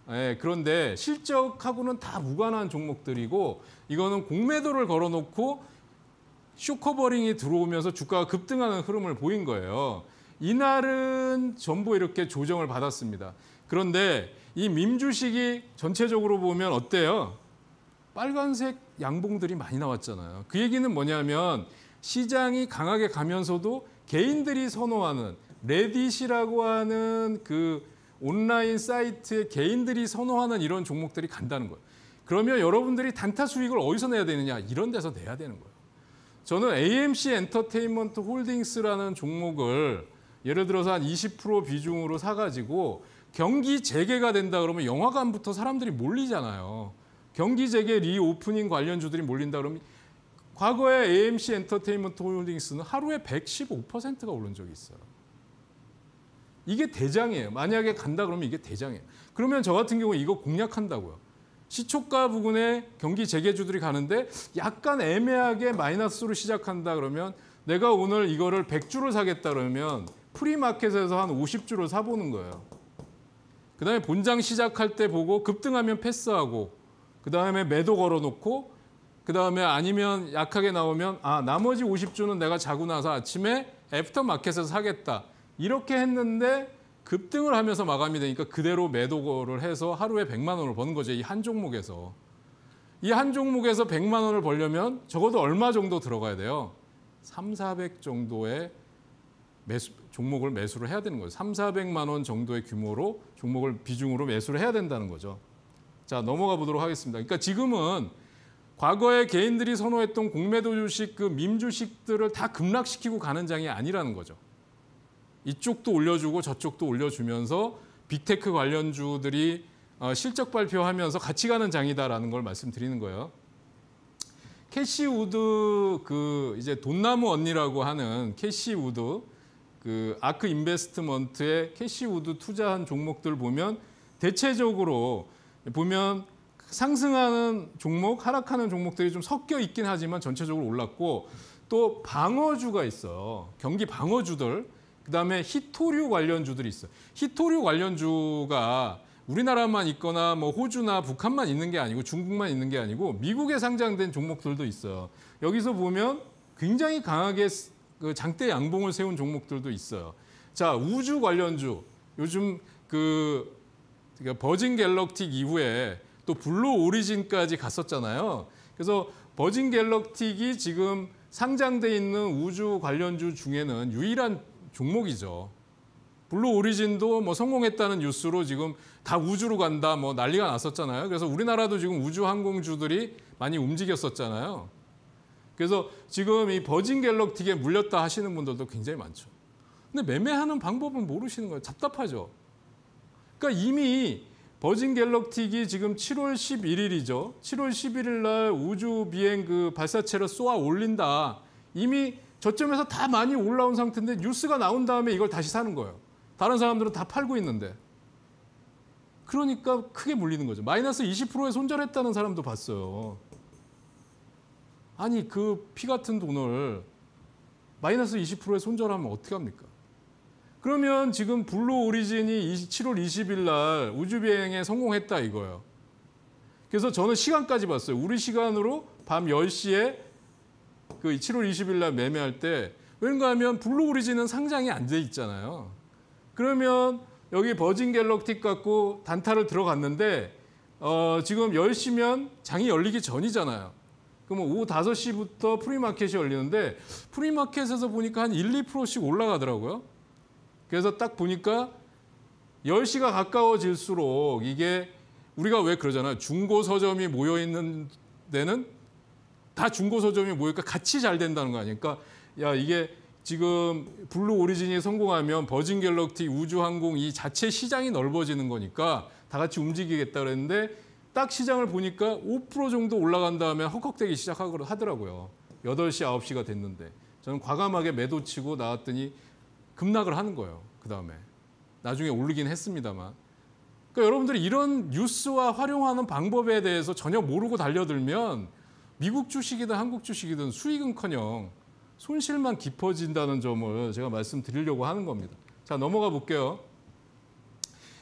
예, 그런데 실적하고는 다 무관한 종목들이고 이거는 공매도를 걸어놓고 쇼커버링이 들어오면서 주가가 급등하는 흐름을 보인 거예요. 이날은 전부 이렇게 조정을 받았습니다. 그런데 이 민주식이 전체적으로 보면 어때요? 빨간색 양봉들이 많이 나왔잖아요. 그 얘기는 뭐냐면 시장이 강하게 가면서도 개인들이 선호하는 레딧이라고 하는 그 온라인 사이트에 개인들이 선호하는 이런 종목들이 간다는 거예요. 그러면 여러분들이 단타 수익을 어디서 내야 되느냐? 이런 데서 내야 되는 거예요. 저는 AMC 엔터테인먼트 홀딩스라는 종목을 예를 들어서 한 20% 비중으로 사가지고 경기 재개가 된다 그러면 영화관부터 사람들이 몰리잖아요. 경기 재개 리오프닝 관련주들이 몰린다 그러면 과거에 AMC 엔터테인먼트 홀딩스는 하루에 115%가 오른 적이 있어요. 이게 대장이에요. 만약에 간다 그러면 이게 대장이에요. 그러면 저 같은 경우 이거 공략한다고요. 시초가 부근에 경기 재개주들이 가는데 약간 애매하게 마이너스로 시작한다 그러면 내가 오늘 이거를 100주를 사겠다 그러면 프리마켓에서 한 50주를 사보는 거예요. 그다음에 본장 시작할 때 보고 급등하면 패스하고 그다음에 매도 걸어놓고 그다음에 아니면 약하게 나오면 아 나머지 50주는 내가 자고 나서 아침에 애프터마켓에서 사겠다. 이렇게 했는데 급등을 하면서 마감이 되니까 그대로 매도를 해서 하루에 100만 원을 버는 거죠. 이 한 종목에서. 이 한 종목에서 100만 원을 벌려면 적어도 얼마 정도 들어가야 돼요? 3, 400 정도의 매수, 종목을 매수를 해야 되는 거예요. 3, 400만 원 정도의 규모로 종목을 비중으로 매수를 해야 된다는 거죠. 자, 넘어가 보도록 하겠습니다. 그러니까 지금은 과거에 개인들이 선호했던 공매도 주식, 그밈 주식들을 다 급락시키고 가는 장이 아니라는 거죠. 이쪽도 올려주고 저쪽도 올려주면서 빅테크 관련주들이 어, 실적 발표하면서 같이 가는 장이다라는 걸 말씀드리는 거예요. 캐시 우드 그 이제 돈나무 언니라고 하는 캐시 우드 그 아크 인베스트먼트의 캐시 우드 투자한 종목들 보면 대체적으로 보면 상승하는 종목, 하락하는 종목들이 좀 섞여 있긴 하지만 전체적으로 올랐고 또 방어주가 있어요. 경기 방어주들. 그다음에 히토류 관련주들이 있어요. 히토류 관련주가 우리나라만 있거나 뭐 호주나 북한만 있는 게 아니고 중국만 있는 게 아니고 미국에 상장된 종목들도 있어요. 여기서 보면 굉장히 강하게 그 장대 양봉을 세운 종목들도 있어요. 자, 우주 관련주. 요즘 그 그러니까 버진 갤럭틱 이후에 또 블루 오리진까지 갔었잖아요. 그래서 버진 갤럭틱이 지금 상장돼 있는 우주 관련주 중에는 유일한 종목이죠. 블루 오리진도 뭐 성공했다는 뉴스로 지금 다 우주로 간다 뭐 난리가 났었잖아요. 그래서 우리나라도 지금 우주 항공주들이 많이 움직였었잖아요. 그래서 지금 이 버진 갤럭틱에 물렸다 하시는 분들도 굉장히 많죠. 근데 매매하는 방법은 모르시는 거예요. 답답하죠. 그러니까 이미 버진 갤럭틱이 지금 7월 11일이죠. 7월 11일 날 우주 비행 그 발사체를 쏘아 올린다. 이미 저점에서 다 많이 올라온 상태인데 뉴스가 나온 다음에 이걸 다시 사는 거예요. 다른 사람들은 다 팔고 있는데. 그러니까 크게 물리는 거죠. 마이너스 20%에 손절했다는 사람도 봤어요. 아니 그 피 같은 돈을 마이너스 20%에 손절하면 어떻게 합니까? 그러면 지금 블루 오리진이 7월 20일 날 우주 비행에 성공했다 이거예요. 그래서 저는 시간까지 봤어요. 우리 시간으로 밤 10시에 그 7월 20일 날 매매할 때 왠가 하면 블루 오리진은 상장이 안 돼 있잖아요. 그러면 여기 버진 갤럭틱 갖고 단타를 들어갔는데 어, 지금 10시면 장이 열리기 전이잖아요. 그러면 오후 5시부터 프리마켓이 열리는데 프리마켓에서 보니까 한 1, 2%씩 올라가더라고요. 그래서 딱 보니까 10시가 가까워질수록 이게 우리가 왜 그러잖아요. 중고 서점이 모여있는 데는 다 중고 서점이 모이까 같이 잘 된다는 거 아니까 그러니까 야 이게 지금 블루 오리진이 성공하면 버진 갤럭티 우주항공 이 자체 시장이 넓어지는 거니까 다 같이 움직이겠다 그랬는데 딱 시장을 보니까 5% 정도 올라간 다음에 헉헉대기 시작하더라고요. 8시, 9시가 됐는데 저는 과감하게 매도치고 나왔더니 급락을 하는 거예요. 그 다음에 나중에 오르긴 했습니다만 그러니까 여러분들이 이런 뉴스와 활용하는 방법에 대해서 전혀 모르고 달려들면 미국 주식이든 한국 주식이든 수익은커녕 손실만 깊어진다는 점을 제가 말씀드리려고 하는 겁니다. 자 넘어가 볼게요.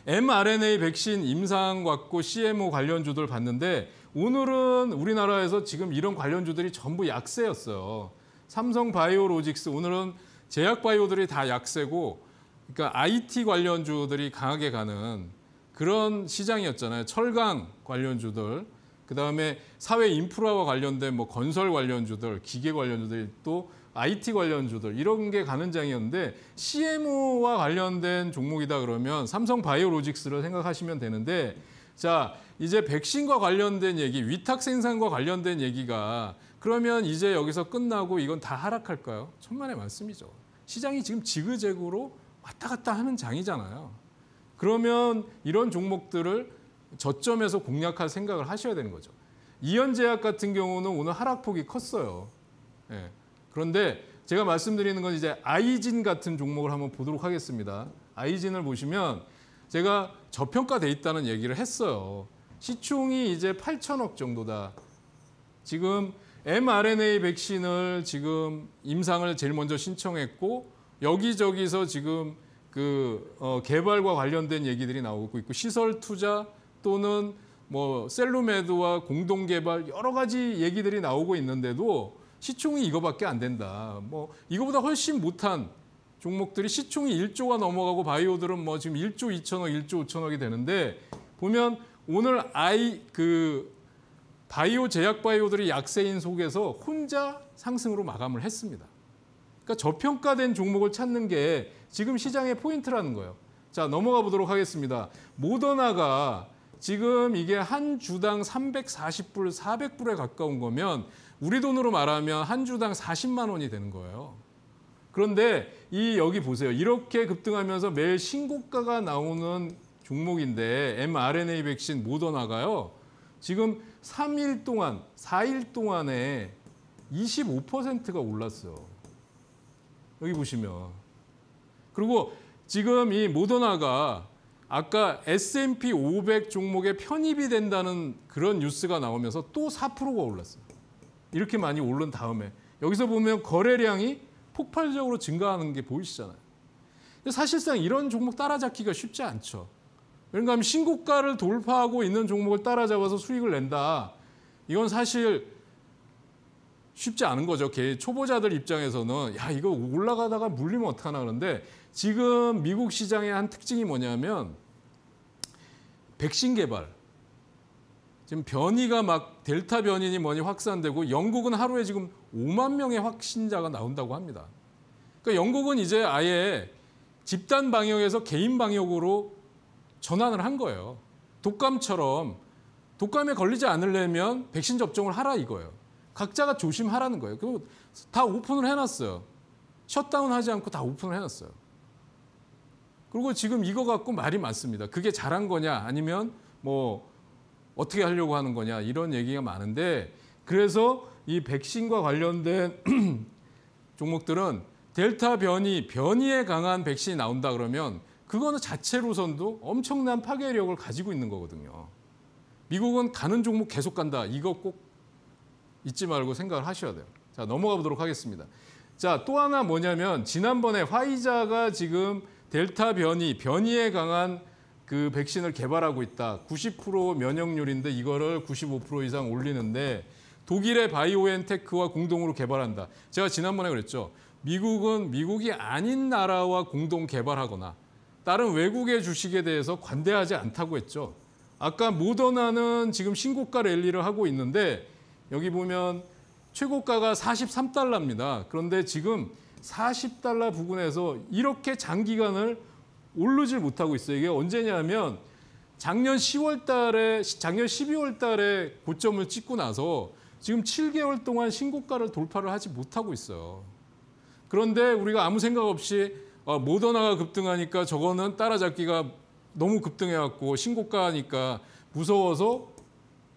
mRNA 백신 임상 갖고 CMO 관련주들 봤는데 오늘은 우리나라에서 지금 이런 관련주들이 전부 약세였어요. 삼성 바이오로직스 오늘은 제약 바이오들이 다 약세고 그러니까 IT 관련주들이 강하게 가는 그런 시장이었잖아요. 철강 관련주들. 그다음에 사회 인프라와 관련된 뭐 건설 관련주들, 기계 관련주들 또 IT 관련주들 이런 게 가는 장이었는데 CMO와 관련된 종목이다 그러면 삼성 바이오로직스를 생각하시면 되는데 자, 이제 백신과 관련된 얘기, 위탁 생산과 관련된 얘기가 그러면 이제 여기서 끝나고 이건 다 하락할까요? 천만의 말씀이죠. 시장이 지금 지그재그로 왔다 갔다 하는 장이잖아요. 그러면 이런 종목들을 저점에서 공략할 생각을 하셔야 되는 거죠. 이연제약 같은 경우는 오늘 하락폭이 컸어요. 예. 그런데 제가 말씀드리는 건 이제 아이진 같은 종목을 한번 보도록 하겠습니다. 아이진을 보시면 제가 저평가돼 있다는 얘기를 했어요. 시총이 이제 8천억 정도다. 지금 mRNA 백신을 지금 임상을 제일 먼저 신청했고 여기저기서 지금 그 어, 개발과 관련된 얘기들이 나오고 있고 시설 투자 또는 뭐셀룸메드와 공동 개발 여러 가지 얘기들이 나오고 있는데도 시총이 이거밖에 안 된다. 뭐 이거보다 훨씬 못한 종목들이 시총이 1조가 넘어가고 바이오들은 뭐 지금 1조 2천억, 1조 5천억이 되는데 보면 오늘 아이 그 바이오 제약 바이오들이 약세인 속에서 혼자 상승으로 마감을 했습니다. 그러니까 저평가된 종목을 찾는 게 지금 시장의 포인트라는 거예요. 자 넘어가 보도록 하겠습니다. 모더나가 지금 이게 한 주당 340불, 400불에 가까운 거면 우리 돈으로 말하면 한 주당 40만 원이 되는 거예요. 그런데 이 여기 보세요. 이렇게 급등하면서 매일 신고가가 나오는 종목인데 mRNA 백신 모더나가요. 지금 3일 동안, 4일 동안에 25%가 올랐어요. 여기 보시면. 그리고 지금 이 모더나가 아까 S&P 500 종목에 편입이 된다는 그런 뉴스가 나오면서 또 4%가 올랐어요. 이렇게 많이 오른 다음에 여기서 보면 거래량이 폭발적으로 증가하는 게 보이시잖아요. 사실상 이런 종목 따라잡기가 쉽지 않죠. 그러니까 신고가를 돌파하고 있는 종목을 따라잡아서 수익을 낸다. 이건 사실 쉽지 않은 거죠. 초보자들 입장에서는 야 이거 올라가다가 물리면 어떡하나 그런데 지금 미국 시장의 한 특징이 뭐냐면 백신 개발. 지금 변이가 막 델타 변이니 뭐니 확산되고 영국은 하루에 지금 5만 명의 확신자가 나온다고 합니다. 그러니까 영국은 이제 아예 집단 방역에서 개인 방역으로 전환을 한 거예요. 독감처럼 독감에 걸리지 않으려면 백신 접종을 하라 이거예요. 각자가 조심하라는 거예요. 그리고 다 오픈을 해놨어요. 셧다운 하지 않고 다 오픈을 해놨어요. 그리고 지금 이거 갖고 말이 많습니다. 그게 잘한 거냐 아니면 뭐 어떻게 하려고 하는 거냐 이런 얘기가 많은데 그래서 이 백신과 관련된 종목들은 델타 변이, 변이에 강한 백신이 나온다 그러면 그거는 자체로선도 엄청난 파괴력을 가지고 있는 거거든요. 미국은 가는 종목 계속 간다. 이거 꼭 잊지 말고 생각을 하셔야 돼요. 자, 넘어가 보도록 하겠습니다. 자, 또 하나 뭐냐면 지난번에 화이자가 지금 델타 변이, 변이에 강한 그 백신을 개발하고 있다. 90% 면역률인데 이거를 95% 이상 올리는데 독일의 바이오엔테크와 공동으로 개발한다. 제가 지난번에 그랬죠. 미국은 미국이 아닌 나라와 공동 개발하거나 다른 외국의 주식에 대해서 관대하지 않다고 했죠. 아까 모더나는 지금 신고가 랠리를 하고 있는데 여기 보면 최고가가 43달러입니다. 그런데 지금 40달러 부근에서 이렇게 장기간을 오르질 못하고 있어요. 이게 언제냐면 작년 10월 달에 작년 12월 달에 고점을 찍고 나서 지금 7개월 동안 신고가를 돌파를 하지 못하고 있어요. 그런데 우리가 아무 생각 없이 어, 모더나가 급등하니까 저거는 따라잡기가 너무 급등해갖고 신고가니까 무서워서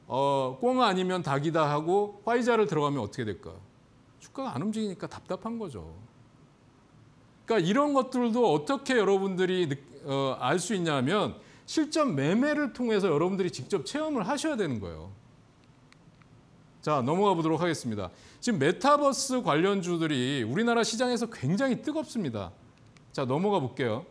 어, 꽁 아니면 닭이다 하고 화이자를 들어가면 어떻게 될까? 주가가 안 움직이니까 답답한 거죠. 그러니까 이런 것들도 어떻게 여러분들이 어, 알수 있냐면 실전 매매를 통해서 여러분들이 직접 체험을 하셔야 되는 거예요. 자, 넘어가 보도록 하겠습니다. 지금 메타버스 관련주들이 우리나라 시장에서 굉장히 뜨겁습니다. 자, 넘어가 볼게요.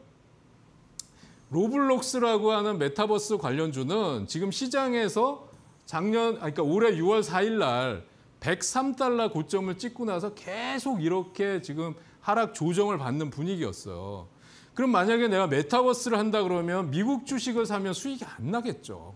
로블록스라고 하는 메타버스 관련주는 지금 시장에서 작년, 아니까 그러니까 올해 6월 4일 날 103달러 고점을 찍고 나서 계속 이렇게 지금 하락 조정을 받는 분위기였어요. 그럼 만약에 내가 메타버스를 한다 그러면 미국 주식을 사면 수익이 안 나겠죠.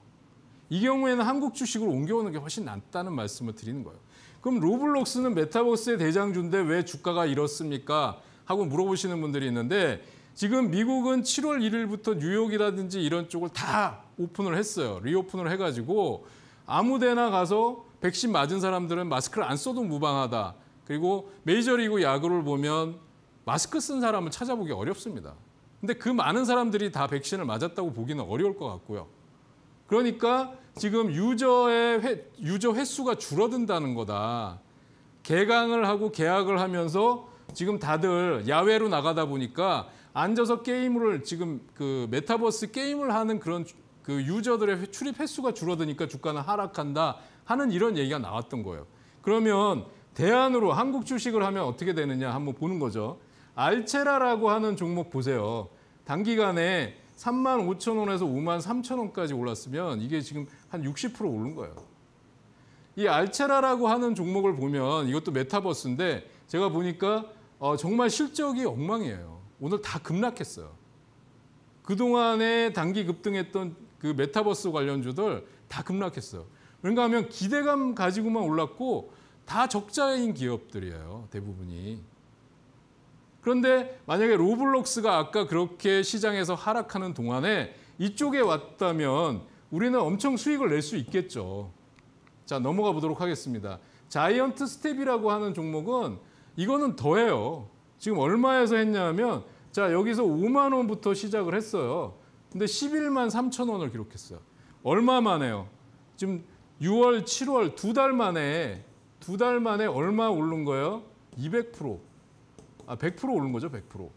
이 경우에는 한국 주식으로 옮겨오는 게 훨씬 낫다는 말씀을 드리는 거예요. 그럼 로블록스는 메타버스의 대장주인데 왜 주가가 이렇습니까? 하고 물어보시는 분들이 있는데 지금 미국은 7월 1일부터 뉴욕이라든지 이런 쪽을 다 오픈을 했어요. 리오픈을 해가지고 아무 데나 가서 백신 맞은 사람들은 마스크를 안 써도 무방하다. 그리고 메이저리그 야구를 보면 마스크 쓴사람을 찾아보기 어렵습니다. 근데 그 많은 사람들이 다 백신을 맞았다고 보기는 어려울 것 같고요. 그러니까 지금 유저의 회, 유저 횟수가 줄어든다는 거다. 개강을 하고 계약을 하면서 지금 다들 야외로 나가다 보니까 앉아서 게임을 지금 그 메타버스 게임을 하는 그런 그 유저들의 출입 횟수가 줄어드니까 주가는 하락한다 하는 이런 얘기가 나왔던 거예요. 그러면 대안으로 한국 주식을 하면 어떻게 되느냐 한번 보는 거죠. 알체라라고 하는 종목 보세요. 단기간에 3만 5천 원에서 5만 3천 원까지 올랐으면 이게 지금 한 60% 오른 거예요. 이 알체라라고 하는 종목을 보면 이것도 메타버스인데 제가 보니까 어, 정말 실적이 엉망이에요. 오늘 다 급락했어요. 그동안에 단기 급등했던 그 메타버스 관련주들 다 급락했어요. 그런가 하면 기대감 가지고만 올랐고 다 적자인 기업들이에요. 대부분이. 그런데 만약에 로블록스가 아까 그렇게 시장에서 하락하는 동안에 이쪽에 왔다면 우리는 엄청 수익을 낼 수 있겠죠. 자, 넘어가 보도록 하겠습니다. 자이언트 스텝이라고 하는 종목은 이거는 더해요. 지금 얼마에서 했냐면 자, 여기서 5만 원부터 시작을 했어요. 근데 11만 3천 원을 기록했어요. 얼마 만에요? 지금 6월, 7월 두 달 만에 두달 만에 얼마 오른 거예요? 200%. 아, 100% 오른 거죠, 100%.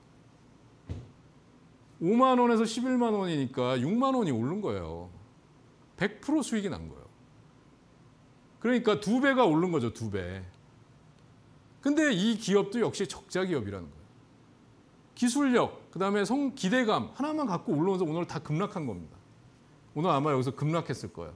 5만 원에서 11만 원이니까 6만 원이 오른 거예요. 100% 수익이 난 거예요. 그러니까 두 배가 오른 거죠, 두 배. 근데 이 기업도 역시 적자 기업이라는 거예요. 기술력, 그다음에 성 기대감 하나만 갖고 올라오면서 오늘 다 급락한 겁니다. 오늘 아마 여기서 급락했을 거예요.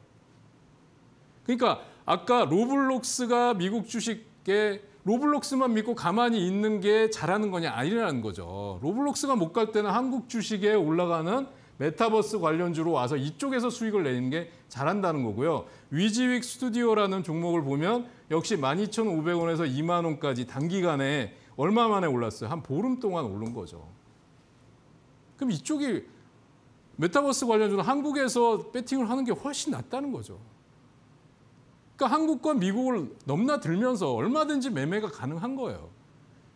그러니까 아까 로블록스가 미국 주식에 로블록스만 믿고 가만히 있는 게 잘하는 거냐 아니라는 거죠. 로블록스가 못 갈 때는 한국 주식에 올라가는 메타버스 관련주로 와서 이쪽에서 수익을 내는 게 잘한다는 거고요. 위지윅 스튜디오라는 종목을 보면 역시 12,500원에서 2만 원까지 단기간에 얼마 만에 올랐어요? 한 보름 동안 오른 거죠. 그럼 이쪽이 메타버스 관련주는 한국에서 배팅을 하는 게 훨씬 낫다는 거죠. 그러니까 한국과 미국을 넘나들면서 얼마든지 매매가 가능한 거예요.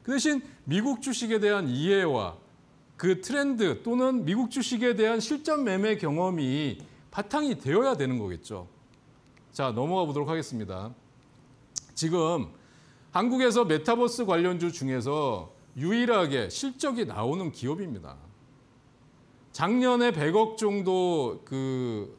그 대신 미국 주식에 대한 이해와 그 트렌드 또는 미국 주식에 대한 실전 매매 경험이 바탕이 되어야 되는 거겠죠. 자, 넘어가 보도록 하겠습니다. 지금 한국에서 메타버스 관련주 중에서 유일하게 실적이 나오는 기업입니다. 작년에 100억 정도 그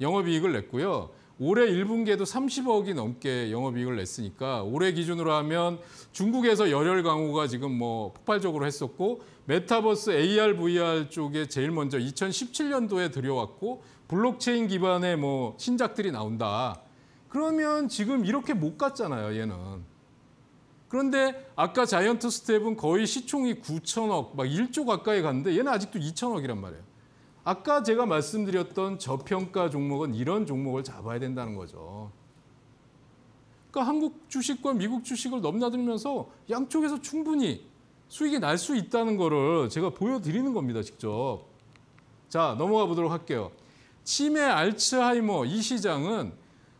영업이익을 냈고요. 올해 1분기에도 30억이 넘게 영업이익을 냈으니까 올해 기준으로 하면 중국에서 열혈 광고가 지금 뭐 폭발적으로 했었고 메타버스 AR, VR 쪽에 제일 먼저 2017년도에 들여왔고 블록체인 기반의 뭐 신작들이 나온다. 그러면 지금 이렇게 못 갔잖아요, 얘는. 그런데 아까 자이언트 스텝은 거의 시총이 9천억, 막 1조 가까이 갔는데 얘는 아직도 2천억이란 말이에요. 아까 제가 말씀드렸던 저평가 종목은 이런 종목을 잡아야 된다는 거죠. 그러니까 한국 주식과 미국 주식을 넘나들면서 양쪽에서 충분히 수익이 날 수 있다는 거를 제가 보여드리는 겁니다, 직접. 자, 넘어가 보도록 할게요. 치매 알츠하이머 이 시장은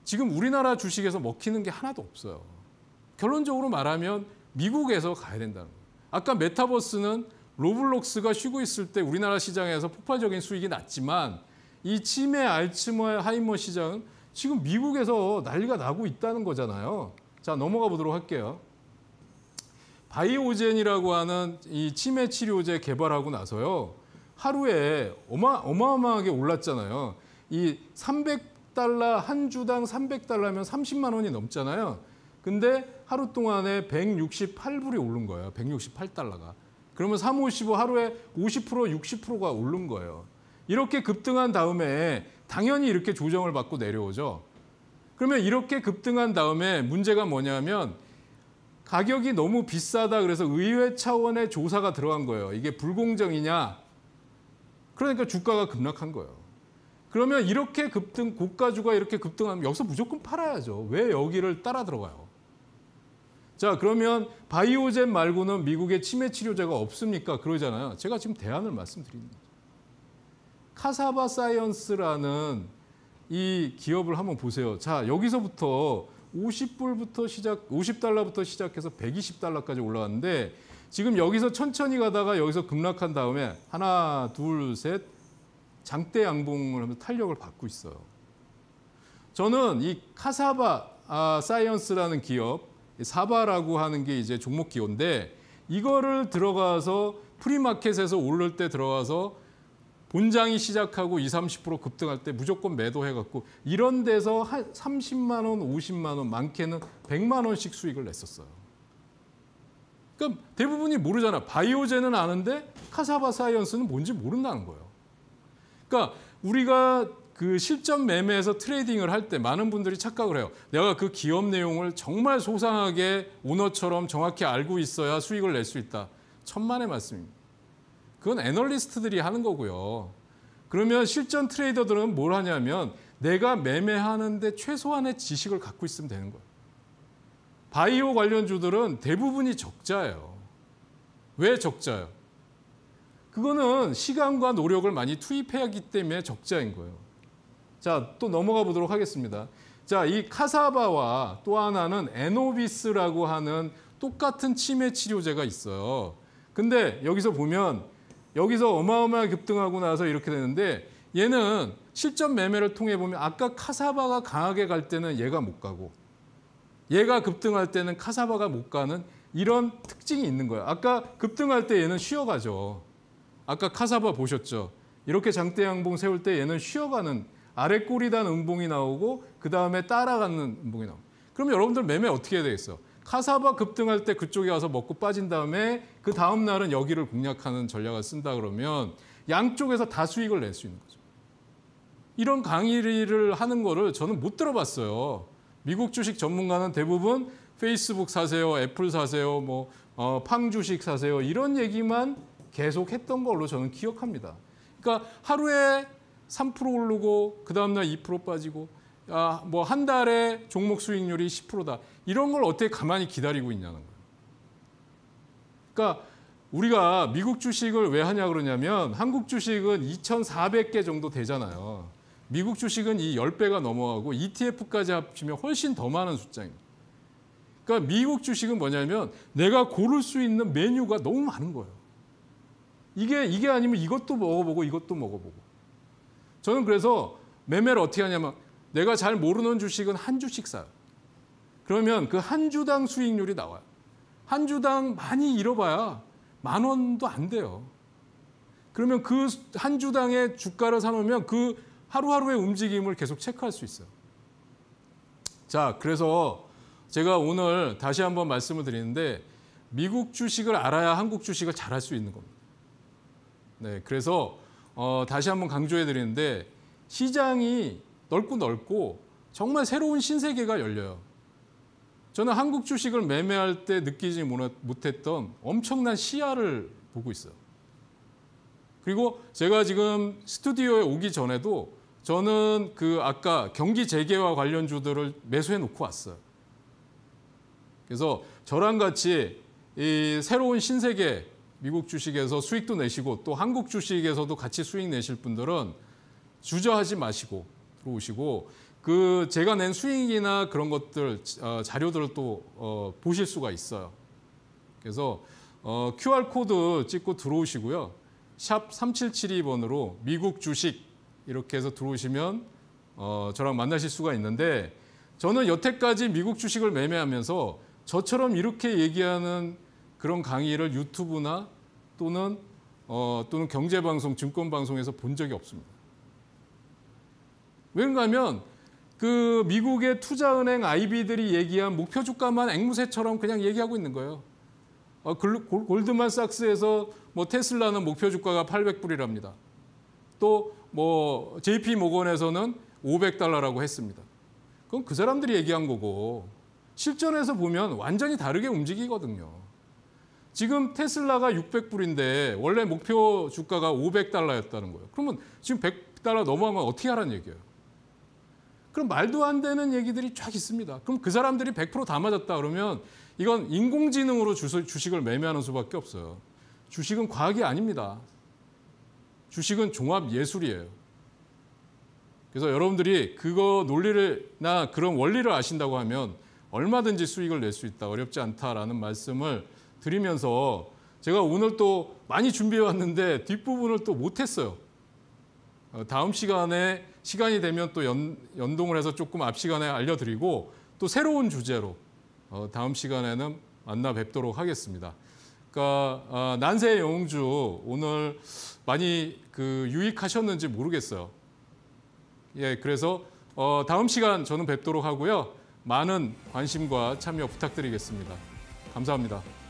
지금 우리나라 주식에서 먹히는 게 하나도 없어요. 결론적으로 말하면 미국에서 가야 된다는 거예요. 아까 메타버스는 로블록스가 쉬고 있을 때 우리나라 시장에서 폭발적인 수익이 났지만 이 치매 알츠하이머 시장은 지금 미국에서 난리가 나고 있다는 거잖아요. 자, 넘어가 보도록 할게요. 바이오젠이라고 하는 이 치매 치료제 개발하고 나서요. 하루에 어마, 어마어마하게 올랐잖아요. 이 300달러, 한 주당 300달러면 30만 원이 넘잖아요. 근데 하루 동안에 168불이 오른 거예요. 168달러가. 그러면 355 하루에 50% 60%가 오른 거예요. 이렇게 급등한 다음에 당연히 이렇게 조정을 받고 내려오죠. 그러면 이렇게 급등한 다음에 문제가 뭐냐면 가격이 너무 비싸다 그래서 의회 차원의 조사가 들어간 거예요. 이게 불공정이냐? 그러니까 주가가 급락한 거예요. 그러면 이렇게 급등 고가주가 이렇게 급등하면 여기서 무조건 팔아야죠. 왜 여기를 따라 들어가요? 자, 그러면 바이오젠 말고는 미국의 치매 치료제가 없습니까? 그러잖아요. 제가 지금 대안을 말씀드리는 거 카사바 사이언스라는 이 기업을 한번 보세요. 자, 여기서부터 50불부터 시작, 50달러부터 시작해서 120달러까지 올라갔는데 지금 여기서 천천히 가다가 여기서 급락한 다음에 하나, 둘, 셋 장대 양봉을 하면서 탄력을 받고 있어요. 저는 이 카사바 아, 사이언스라는 기업 사바라고 하는 게 이제 종목 기호인데 이거를 들어가서 프리마켓에서 오를 때 들어가서 본장이 시작하고 20, 30% 급등할 때 무조건 매도해갖고 이런 데서 한 30만 원, 50만 원, 많게는 100만 원씩 수익을 냈었어요. 그러니까 대부분이 모르잖아. 바이오제는 아는데 카사바 사이언스는 뭔지 모른다는 거예요. 그러니까 우리가 그 실전 매매에서 트레이딩을 할 때 많은 분들이 착각을 해요. 내가 그 기업 내용을 정말 소상하게 오너처럼 정확히 알고 있어야 수익을 낼 수 있다. 천만의 말씀입니다. 그건 애널리스트들이 하는 거고요. 그러면 실전 트레이더들은 뭘 하냐면 내가 매매하는데 최소한의 지식을 갖고 있으면 되는 거예요. 바이오 관련주들은 대부분이 적자예요. 왜 적자예요? 그거는 시간과 노력을 많이 투입해야 하기 때문에 적자인 거예요. 자, 또 넘어가 보도록 하겠습니다. 자, 이 카사바와 또 하나는 에노비스라고 하는 똑같은 치매 치료제가 있어요. 근데 여기서 보면 여기서 어마어마하게 급등하고 나서 이렇게 되는데 얘는 실전 매매를 통해 보면 아까 카사바가 강하게 갈 때는 얘가 못 가고 얘가 급등할 때는 카사바가 못 가는 이런 특징이 있는 거예요. 아까 급등할 때 얘는 쉬어가죠. 아까 카사바 보셨죠? 이렇게 장대 양봉 세울 때 얘는 쉬어가는 아래 꼬리단 음봉이 나오고 그 다음에 따라가는 음봉이 나옵니다. 그럼 여러분들 매매 어떻게 해야 되겠어? 카사바 급등할 때 그쪽에 와서 먹고 빠진 다음에 그 다음 날은 여기를 공략하는 전략을 쓴다 그러면 양쪽에서 다 수익을 낼 수 있는 거죠. 이런 강의를 하는 거를 저는 못 들어봤어요. 미국 주식 전문가는 대부분 페이스북 사세요, 애플 사세요, 뭐 어, 팡 주식 사세요 이런 얘기만 계속 했던 걸로 저는 기억합니다. 그러니까 하루에 3% 오르고 그 다음날 2% 빠지고 아, 뭐한 달에 종목 수익률이 10%다. 이런 걸 어떻게 가만히 기다리고 있냐는 거예요. 그러니까 우리가 미국 주식을 왜 하냐 그러냐면 한국 주식은 2,400개 정도 되잖아요. 미국 주식은 이 10배가 넘어가고 ETF까지 합치면 훨씬 더 많은 숫자입니다. 그러니까 미국 주식은 뭐냐면 내가 고를 수 있는 메뉴가 너무 많은 거예요. 이게 이게 아니면 이것도 먹어보고 이것도 먹어보고. 저는 그래서 매매를 어떻게 하냐면 내가 잘 모르는 주식은 한 주씩 사요. 그러면 그 한 주당 수익률이 나와요. 한 주당 많이 잃어봐야 만 원도 안 돼요. 그러면 그 한 주당의 주가를 사놓으면 그 하루하루의 움직임을 계속 체크할 수 있어요. 자, 그래서 제가 오늘 다시 한번 말씀을 드리는데 미국 주식을 알아야 한국 주식을 잘할 수 있는 겁니다. 네, 그래서 어, 다시 한번 강조해 드리는데 시장이 넓고 넓고 정말 새로운 신세계가 열려요. 저는 한국 주식을 매매할 때 느끼지 못했던 엄청난 시야를 보고 있어요. 그리고 제가 지금 스튜디오에 오기 전에도 저는 그 아까 경기 재개와 관련 주들을 매수해 놓고 왔어요. 그래서 저랑 같이 이 새로운 신세계 미국 주식에서 수익도 내시고 또 한국 주식에서도 같이 수익 내실 분들은 주저하지 마시고 들어오시고 그 제가 낸 수익이나 그런 것들 어, 자료들을 또 어, 보실 수가 있어요. 그래서 어, QR 코드 찍고 들어오시고요. 샵 3772번으로 미국 주식 이렇게 해서 들어오시면 어, 저랑 만나실 수가 있는데 저는 여태까지 미국 주식을 매매하면서 저처럼 이렇게 얘기하는 그런 강의를 유튜브나 또는 어, 또는 경제방송, 증권방송에서 본 적이 없습니다. 왜그 하면 그 미국의 투자은행 아이들이 얘기한 목표 주가만 앵무새처럼 그냥 얘기하고 있는 거예요. 어, 골드만삭스에서 뭐 테슬라는 목표 주가가 800불이랍니다. 또 뭐 JP 모건에서는 500달러라고 했습니다. 그건 그 사람들이 얘기한 거고 실전에서 보면 완전히 다르게 움직이거든요. 지금 테슬라가 600불인데 원래 목표 주가가 500달러였다는 거예요. 그러면 지금 100달러 넘어가면 어떻게 하라는 얘기예요? 그럼 말도 안 되는 얘기들이 쫙 있습니다. 그럼 그 사람들이 100%다 맞았다 그러면 이건 인공지능으로 주식을 매매하는 수밖에 없어요. 주식은 과학이 아닙니다. 주식은 종합예술이에요. 그래서 여러분들이 그거 논리나 그런 원리를 아신다고 하면 얼마든지 수익을 낼 수 있다. 어렵지 않다라는 말씀을 드리면서 제가 오늘 또 많이 준비해 왔는데 뒷부분을 또 못했어요. 어, 다음 시간에 시간이 되면 또 연, 연동을 해서 조금 앞 시간에 알려드리고 또 새로운 주제로 어, 다음 시간에는 만나 뵙도록 하겠습니다. 그러니까 아, 난세의 영웅주 오늘 많이 그 유익하셨는지 모르겠어요. 예, 그래서 어, 다음 시간 저는 뵙도록 하고요. 많은 관심과 참여 부탁드리겠습니다. 감사합니다.